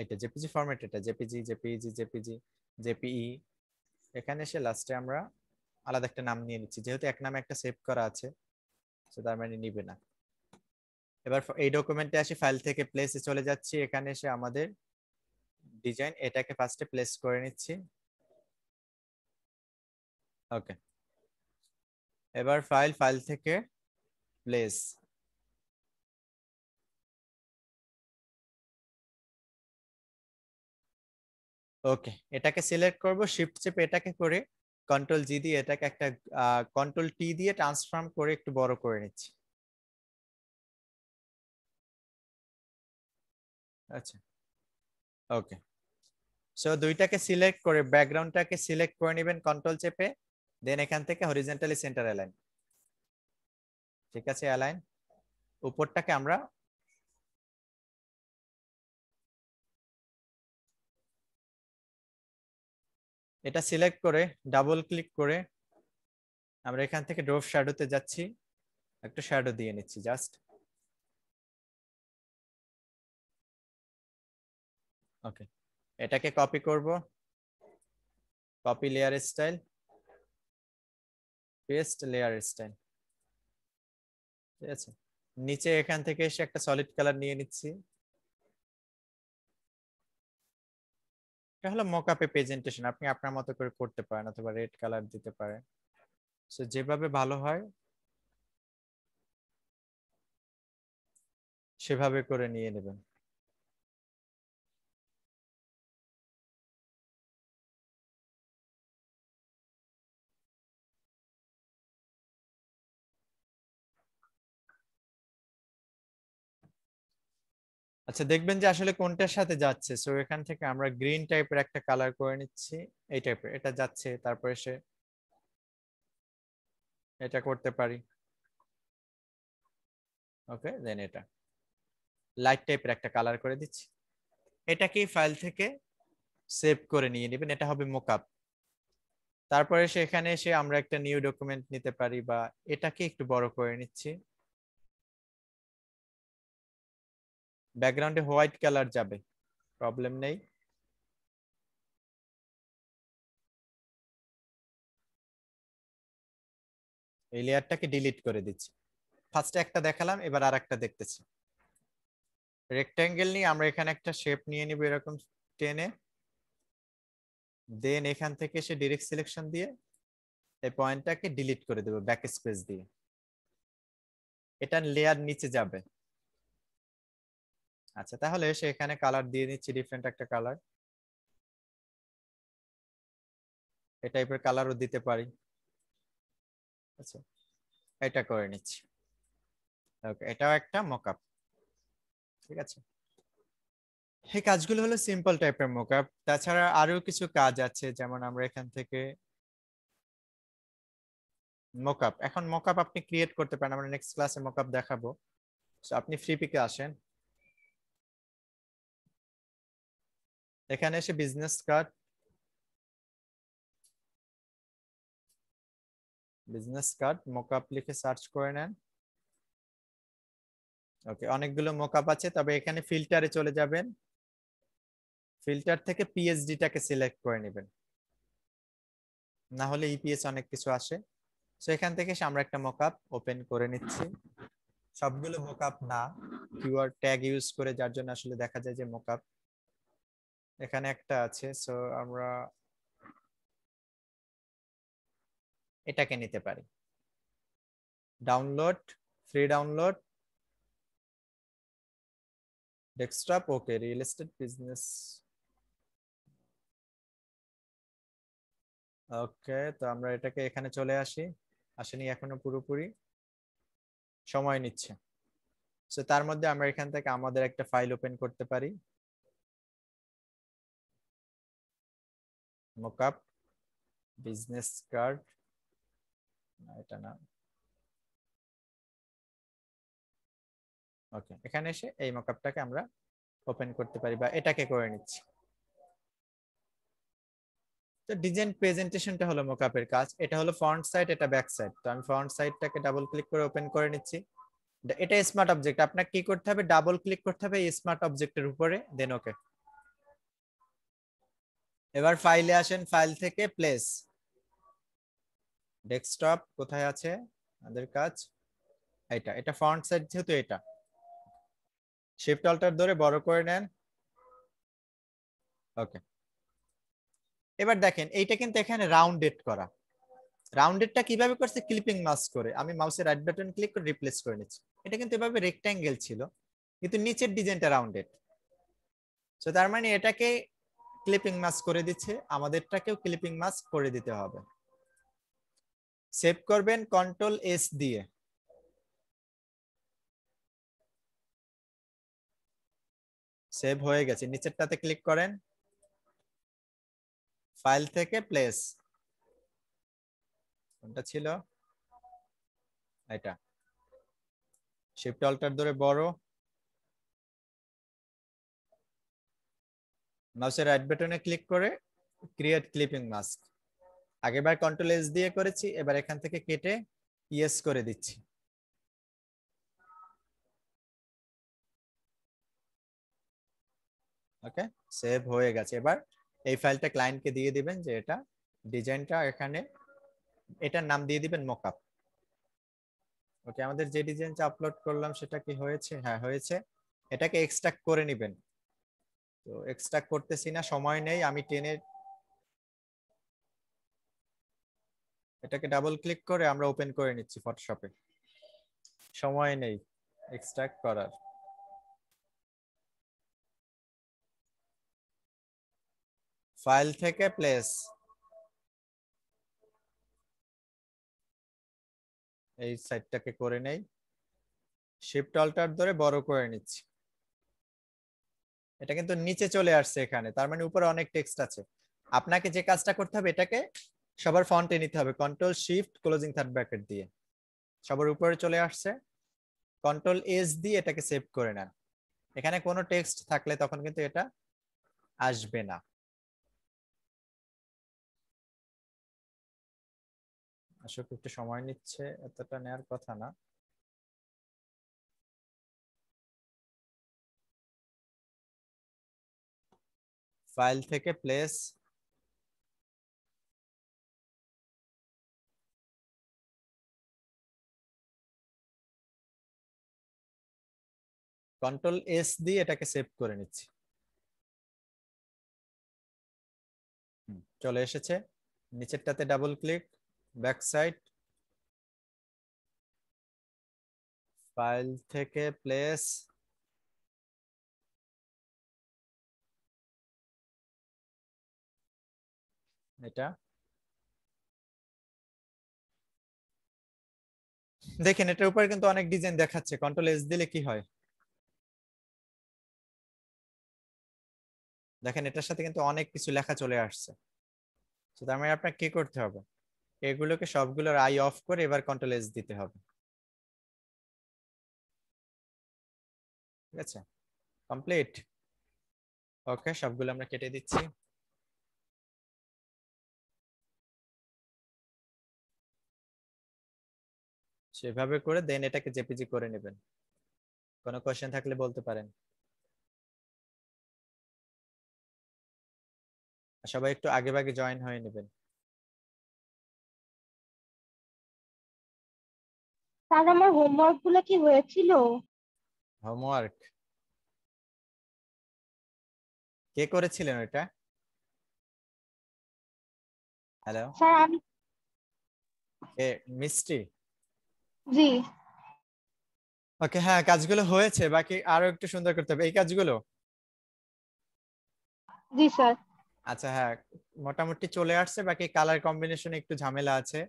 এটা জেপিজি ফরম্যাট এটা জেপিজি জেপিজি জেপিজি জেপিই এখানে এসে লাস্টে আমরা আলাদা একটা নাম নিয়ে নিচ্ছি যেহেতু এক নামে একটা সেভ করা আছে সে তার মানে নিবে না এবার এই ডকুমেন্টে আসি ফাইল থেকে প্লেসে চলে যাচ্ছি এখানে এসে আমাদের ডিজাইন এটাকে ফার্স্টে প্লেস করে নিচ্ছি ওকে এবার ফাইল ফাইল থেকে প্লেস ওকে এটাকে সিলেক্ট করব শিফট চেপে এটাকে করে কন্ট্রোল জি দিয়ে এটাকে একটা কন্ট্রোল টি দিয়ে ট্রান্সফর্ম করে একটু বড় করে নিচ্ছি আচ্ছা ওকে সো দুইটাকে সিলেক্ট করে ব্যাকগ্রাউন্ডটাকে সিলেক্ট করে নেবেন কন্ট্রোল চেপে দেন এখান থেকে হরিজেন্টালি সেন্টার অ্যালাইন ঠিক আছে অ্যালাইন উপরটাকে আমরা এটা সিলেক্ট করে ডাবল ক্লিক করে আমরা এখান থেকে ড্রপ শ্যাডোতে যাচ্ছি একটা শ্যাডো দিয়ে নিচ্ছি জাস্ট ওকে এটাকে কপি করব copy layer style paste layer style ঠিক আছে নিচে এখান থেকে এসে একটা সলিড কালার নিয়ে নিচ্ছি এটা হলো মকআপে প্রেজেন্টেশন আপনি আপনার মতো করে করতে পারেন অথবা রেড কালার দিতে পারেন সো যেভাবে ভালো হয় সেভাবে করে নিয়ে নেবেন আচ্ছা দেখবেন যে আসলে কোনটার সাথে যাচ্ছে সো এখান থেকে আমরা গ্রিন টাইপের একটা কালার করে নিচ্ছি এই টাইপের এটা যাচ্ছে তারপরে সে এটা করতে পারি ওকে দেন এটা লাইট টাইপের একটা কালার করে দিচ্ছি এটাকে ফাইল থেকে সেভ করে নিয়ে নেবেন এটা হবে মোকআপ তারপরে সেখানে এসে আমরা একটা নিউ ডকুমেন্ট নিতে পারি বা এটাকে একটু বড় করে নিচ্ছি ব্যাকগ্রাউন্ডে হোয়াইট কালার যাবে প্রবলেম নেই এই লেয়ারটাকে ডিলিট করে দিচ্ছি ফার্স্টে একটা দেখালাম এবার আর একটা দেখতেছি রেক্টাঙ্গেল নিয়ে আমরা এখানে একটা শেপ নিয়ে নিব এরকম টেনে দেন এখান থেকে সে ডিরেক্ট সিলেকশন দিয়ে এই পয়েন্টটাকে ডিলিট করে দেবো ব্যাক স্পেস দিয়ে এটা লেয়ার নিচে যাবে আচ্ছা তাহলে সে এখানে কালার দিয়ে দিচ্ছি ডিফারেন্ট একটা কালার এই টাইপের কালারও দিতে পারি আচ্ছা এটা করে নিচ্ছি ওকে এটাও একটা মকআপ ঠিক আছে এই কাজগুলো হলো সিম্পল টাইপের মকআপ তাছাড়া আরো কিছু কাজ আছে যেমন আমরা এখান থেকে মকআপ এখন মকআপ আপনি ক্রিয়েট করতে পারেন আমরা নেক্সট ক্লাসে মকআপ দেখাবো আপনি ফ্রি পিকে আসেন এখানে এসে business card business card mockup লিখে সার্চ করে নেন ওকে অনেকগুলো মোকআপ আছে তবে এখানে ফিল্টারে চলে যাবেন ফিল্টার থেকে পিএইচডিটাকে সিলেক্ট করে নেবেন না হলে ইপিএস e অনেক কিছু আসে সো এখান থেকে আমরা একটা মোকআপ ওপেন করে নিচ্ছি সবগুলো মোকআপ না কিউআর ট্যাগ ইউজ করে যার জন্য আসলে দেখা যায় যে মোকআপ এখানে একটা আছে সো আমরা এটাকে নিতে পারি download free download desktop okay real estate business okay তো আমরা এটাকে এখানে চলে আসি আসেনি এখনো পুরোপুরি সময় নিচ্ছে তার মধ্যে আমরা এখান থেকে আমাদের একটা ফাইল ওপেন করতে পারি মোকআপ বিজনেস কার্ড না এটা না ওকে এখানে এসে এই মকআপটাকে আমরা ওপেন করতে পারি বা এটাকে করে নিচ্ছি তো ডিজাইন প্রেজেন্টেশনটা হলো মকআপের কাজ এটা হলো ফ্রন্ট সাইড এটা ব্যাক সাইড তো আমি ফ্রন্ট সাইডটাকে ডাবল ক্লিক করে ওপেন করে নিচ্ছি এটা স্মার্ট অবজেক্ট আপনাকে কি করতে হবে ডাবল ক্লিক করতে হবে স্মার্ট অবজেক্টের উপরে দেন ওকে এবার ফাইলে আসেন ফাইল থেকে প্লেস ডেস্কটপ কোথায় আছে আমাদের কাজ এটা এটা ফন্ট সাইজ যেহেতু এটা শিফট অল্টার ধরে বড় করে নেন ওকে এবার দেখেন এইটা কিন্তু এখানে রাউন্ডেড করা রাউন্ডেডটা কিভাবে করছে ক্লিপিং মাস্ক করে আমি মাউসের রাইট বাটন ক্লিক করে রিপ্লেস করে নিচ্ছি এটা কিন্তু এভাবে রেক্ট্যাঙ্গেল ছিল কিন্তু নিচের ডিজাইনটা রাউন্ডেড সো তার মানে এটাকে ক্লিপিং মাস্ক করে দিচ্ছে আমাদেরটাকেও ক্লিপিং মাস্ক করে দিতে হবে সেভ করবেন কন্ট্রোল এস দিয়ে সেভ হয়ে গেছে নিচেরটাতে ক্লিক করেন ফাইল থেকে প্লেস কোনটা ছিল এটা শিফট অল্টার ধরে বড় মাউসের রাইট বাটনে ক্লিক করে ক্রিয়েট ক্লিপিং মাস্ক আগেবার কন্ট্রোল এস দিয়ে করেছি এবার এখান থেকে কেটে ইয়েস করে দিচ্ছি ওকে সেভ হয়ে গেছে এবার এই ফাইলটা ক্লায়েন্টকে দিয়ে দিবেন যে এটা ডিজাইনটা এখানে এটার নাম দিয়ে দিবেন মকআপ ওকে আমাদের যে ডিজাইনটা আপলোড করলাম সেটা কি হয়েছে হ্যাঁ হয়েছে এটাকে এক্সট্রাক্ট করে নেবেন তো এক্সট্রাক্ট করতেছি না সময় নেই আমি টেনে এটাকে ডাবল ক্লিক করে আমরা ওপেন করে নিচ্ছি ফটোশপে সময় নেই এক্সট্রাক্ট করার ফাইল থেকে প্লেস এই সাইডটাকে করে নেই শিফট অল্টার ধরে বড় করে নিচ্ছি এটা কিন্তু নিচে চলে আসছে এখানে তার মানে উপরে অনেক টেক্সট আছে আপনাকে যে কাজটা করতে হবে এটাকে সবার ফন্টে নিতে হবে control shift closing third bracket দিয়ে সবার উপরে চলে আসছে কন্ট্রোল এস দিয়ে এটাকে সেভ করে নেন এখানে কোনো টেক্সট থাকলে তখন কিন্তু এটা আসবে না আসলে একটু সময় নিচ্ছে এতটা নেয়ার কথা না ফাইল থেকে প্লেস কন্ট্রোল এস দিয়ে এটাকে সেভ করে নিচ্ছি চলে এসেছে নিচেরটাতে double click back side file থেকে প্লেস এটা দেখেন এটার উপরে কিন্তু অনেক ডিজাইন দেখাচ্ছে কন্ট্রোল এস দিলে কি হয় দেখেন এটার সাথে কিন্তু অনেক কিছু লেখা চলে আসছে তো তার মানে আপনাকে কি করতে হবে এগুলোকে সবগুলোর আই অফ করে এবার কন্ট্রোল এস দিতে হবে ঠিক আছে কমপ্লিট ওকে সবগুলো আমরা কেটে দিচ্ছি সেভাবে করে দেন এটাকে জেপিজি করে নেবেন কোনো কোয়েশ্চেন থাকলে বলতে পারেন সবাই একটু আগে ভাগে জয়েন হয়ে নেবেন স্যার আমার হোমওয়ার্ক গুলো কি হয়েছিল হোমওয়ার্ক কে করেছিলেন এটা হ্যালো স্যার আমি মিষ্টি জি ওকে হ্যাঁ কাজগুলো হয়েছে বাকি আরো একটু সুন্দর করতে হবে এই কাজগুলো জি স্যার আচ্ছা হ্যাঁ মোটামুটি চলে আসছে বাকি কালার কম্বিনেশন একটু ঝামেলা আছে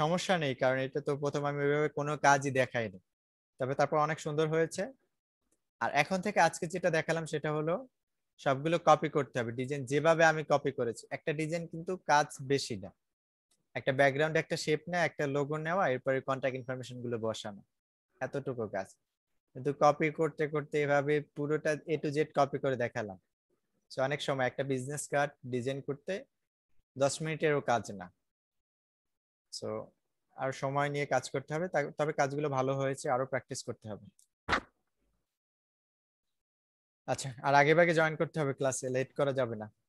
সমস্যা নেই কারণ এটা তো প্রথম আমি ওইভাবে কোনো কাজই দেখাইনি তবে তারপর অনেক সুন্দর হয়েছে আর এখন থেকে আজকে যেটা দেখালাম সেটা হলো সবগুলো কপি করতে হবে ডিজাইন যেভাবে আমি কপি করেছি একটা ডিজাইন কিন্তু কাজ বেশি না একটা ব্যাকগ্রাউন্ড একটা শেপ নেয় একটা লোগো নেওয়া এরপরে কন্ট্যাক্ট ইনফরমেশন গুলো বসানো এতটুকু কাজ কিন্তু কপি করতে করতে এভাবে পুরোটা এ টু জেড কপি করে দেখালাম সো অনেক সময় একটা বিজনেস কার্ড ডিজাইন করতে দশ মিনিটেরও কাজ না সো আর সময় নিয়ে কাজ করতে হবে তবে কাজগুলো ভালো হয়েছে আরো প্র্যাকটিস করতে হবে আচ্ছা আর আগে ভাগে জয়েন করতে হবে ক্লাসে লেট করা যাবে না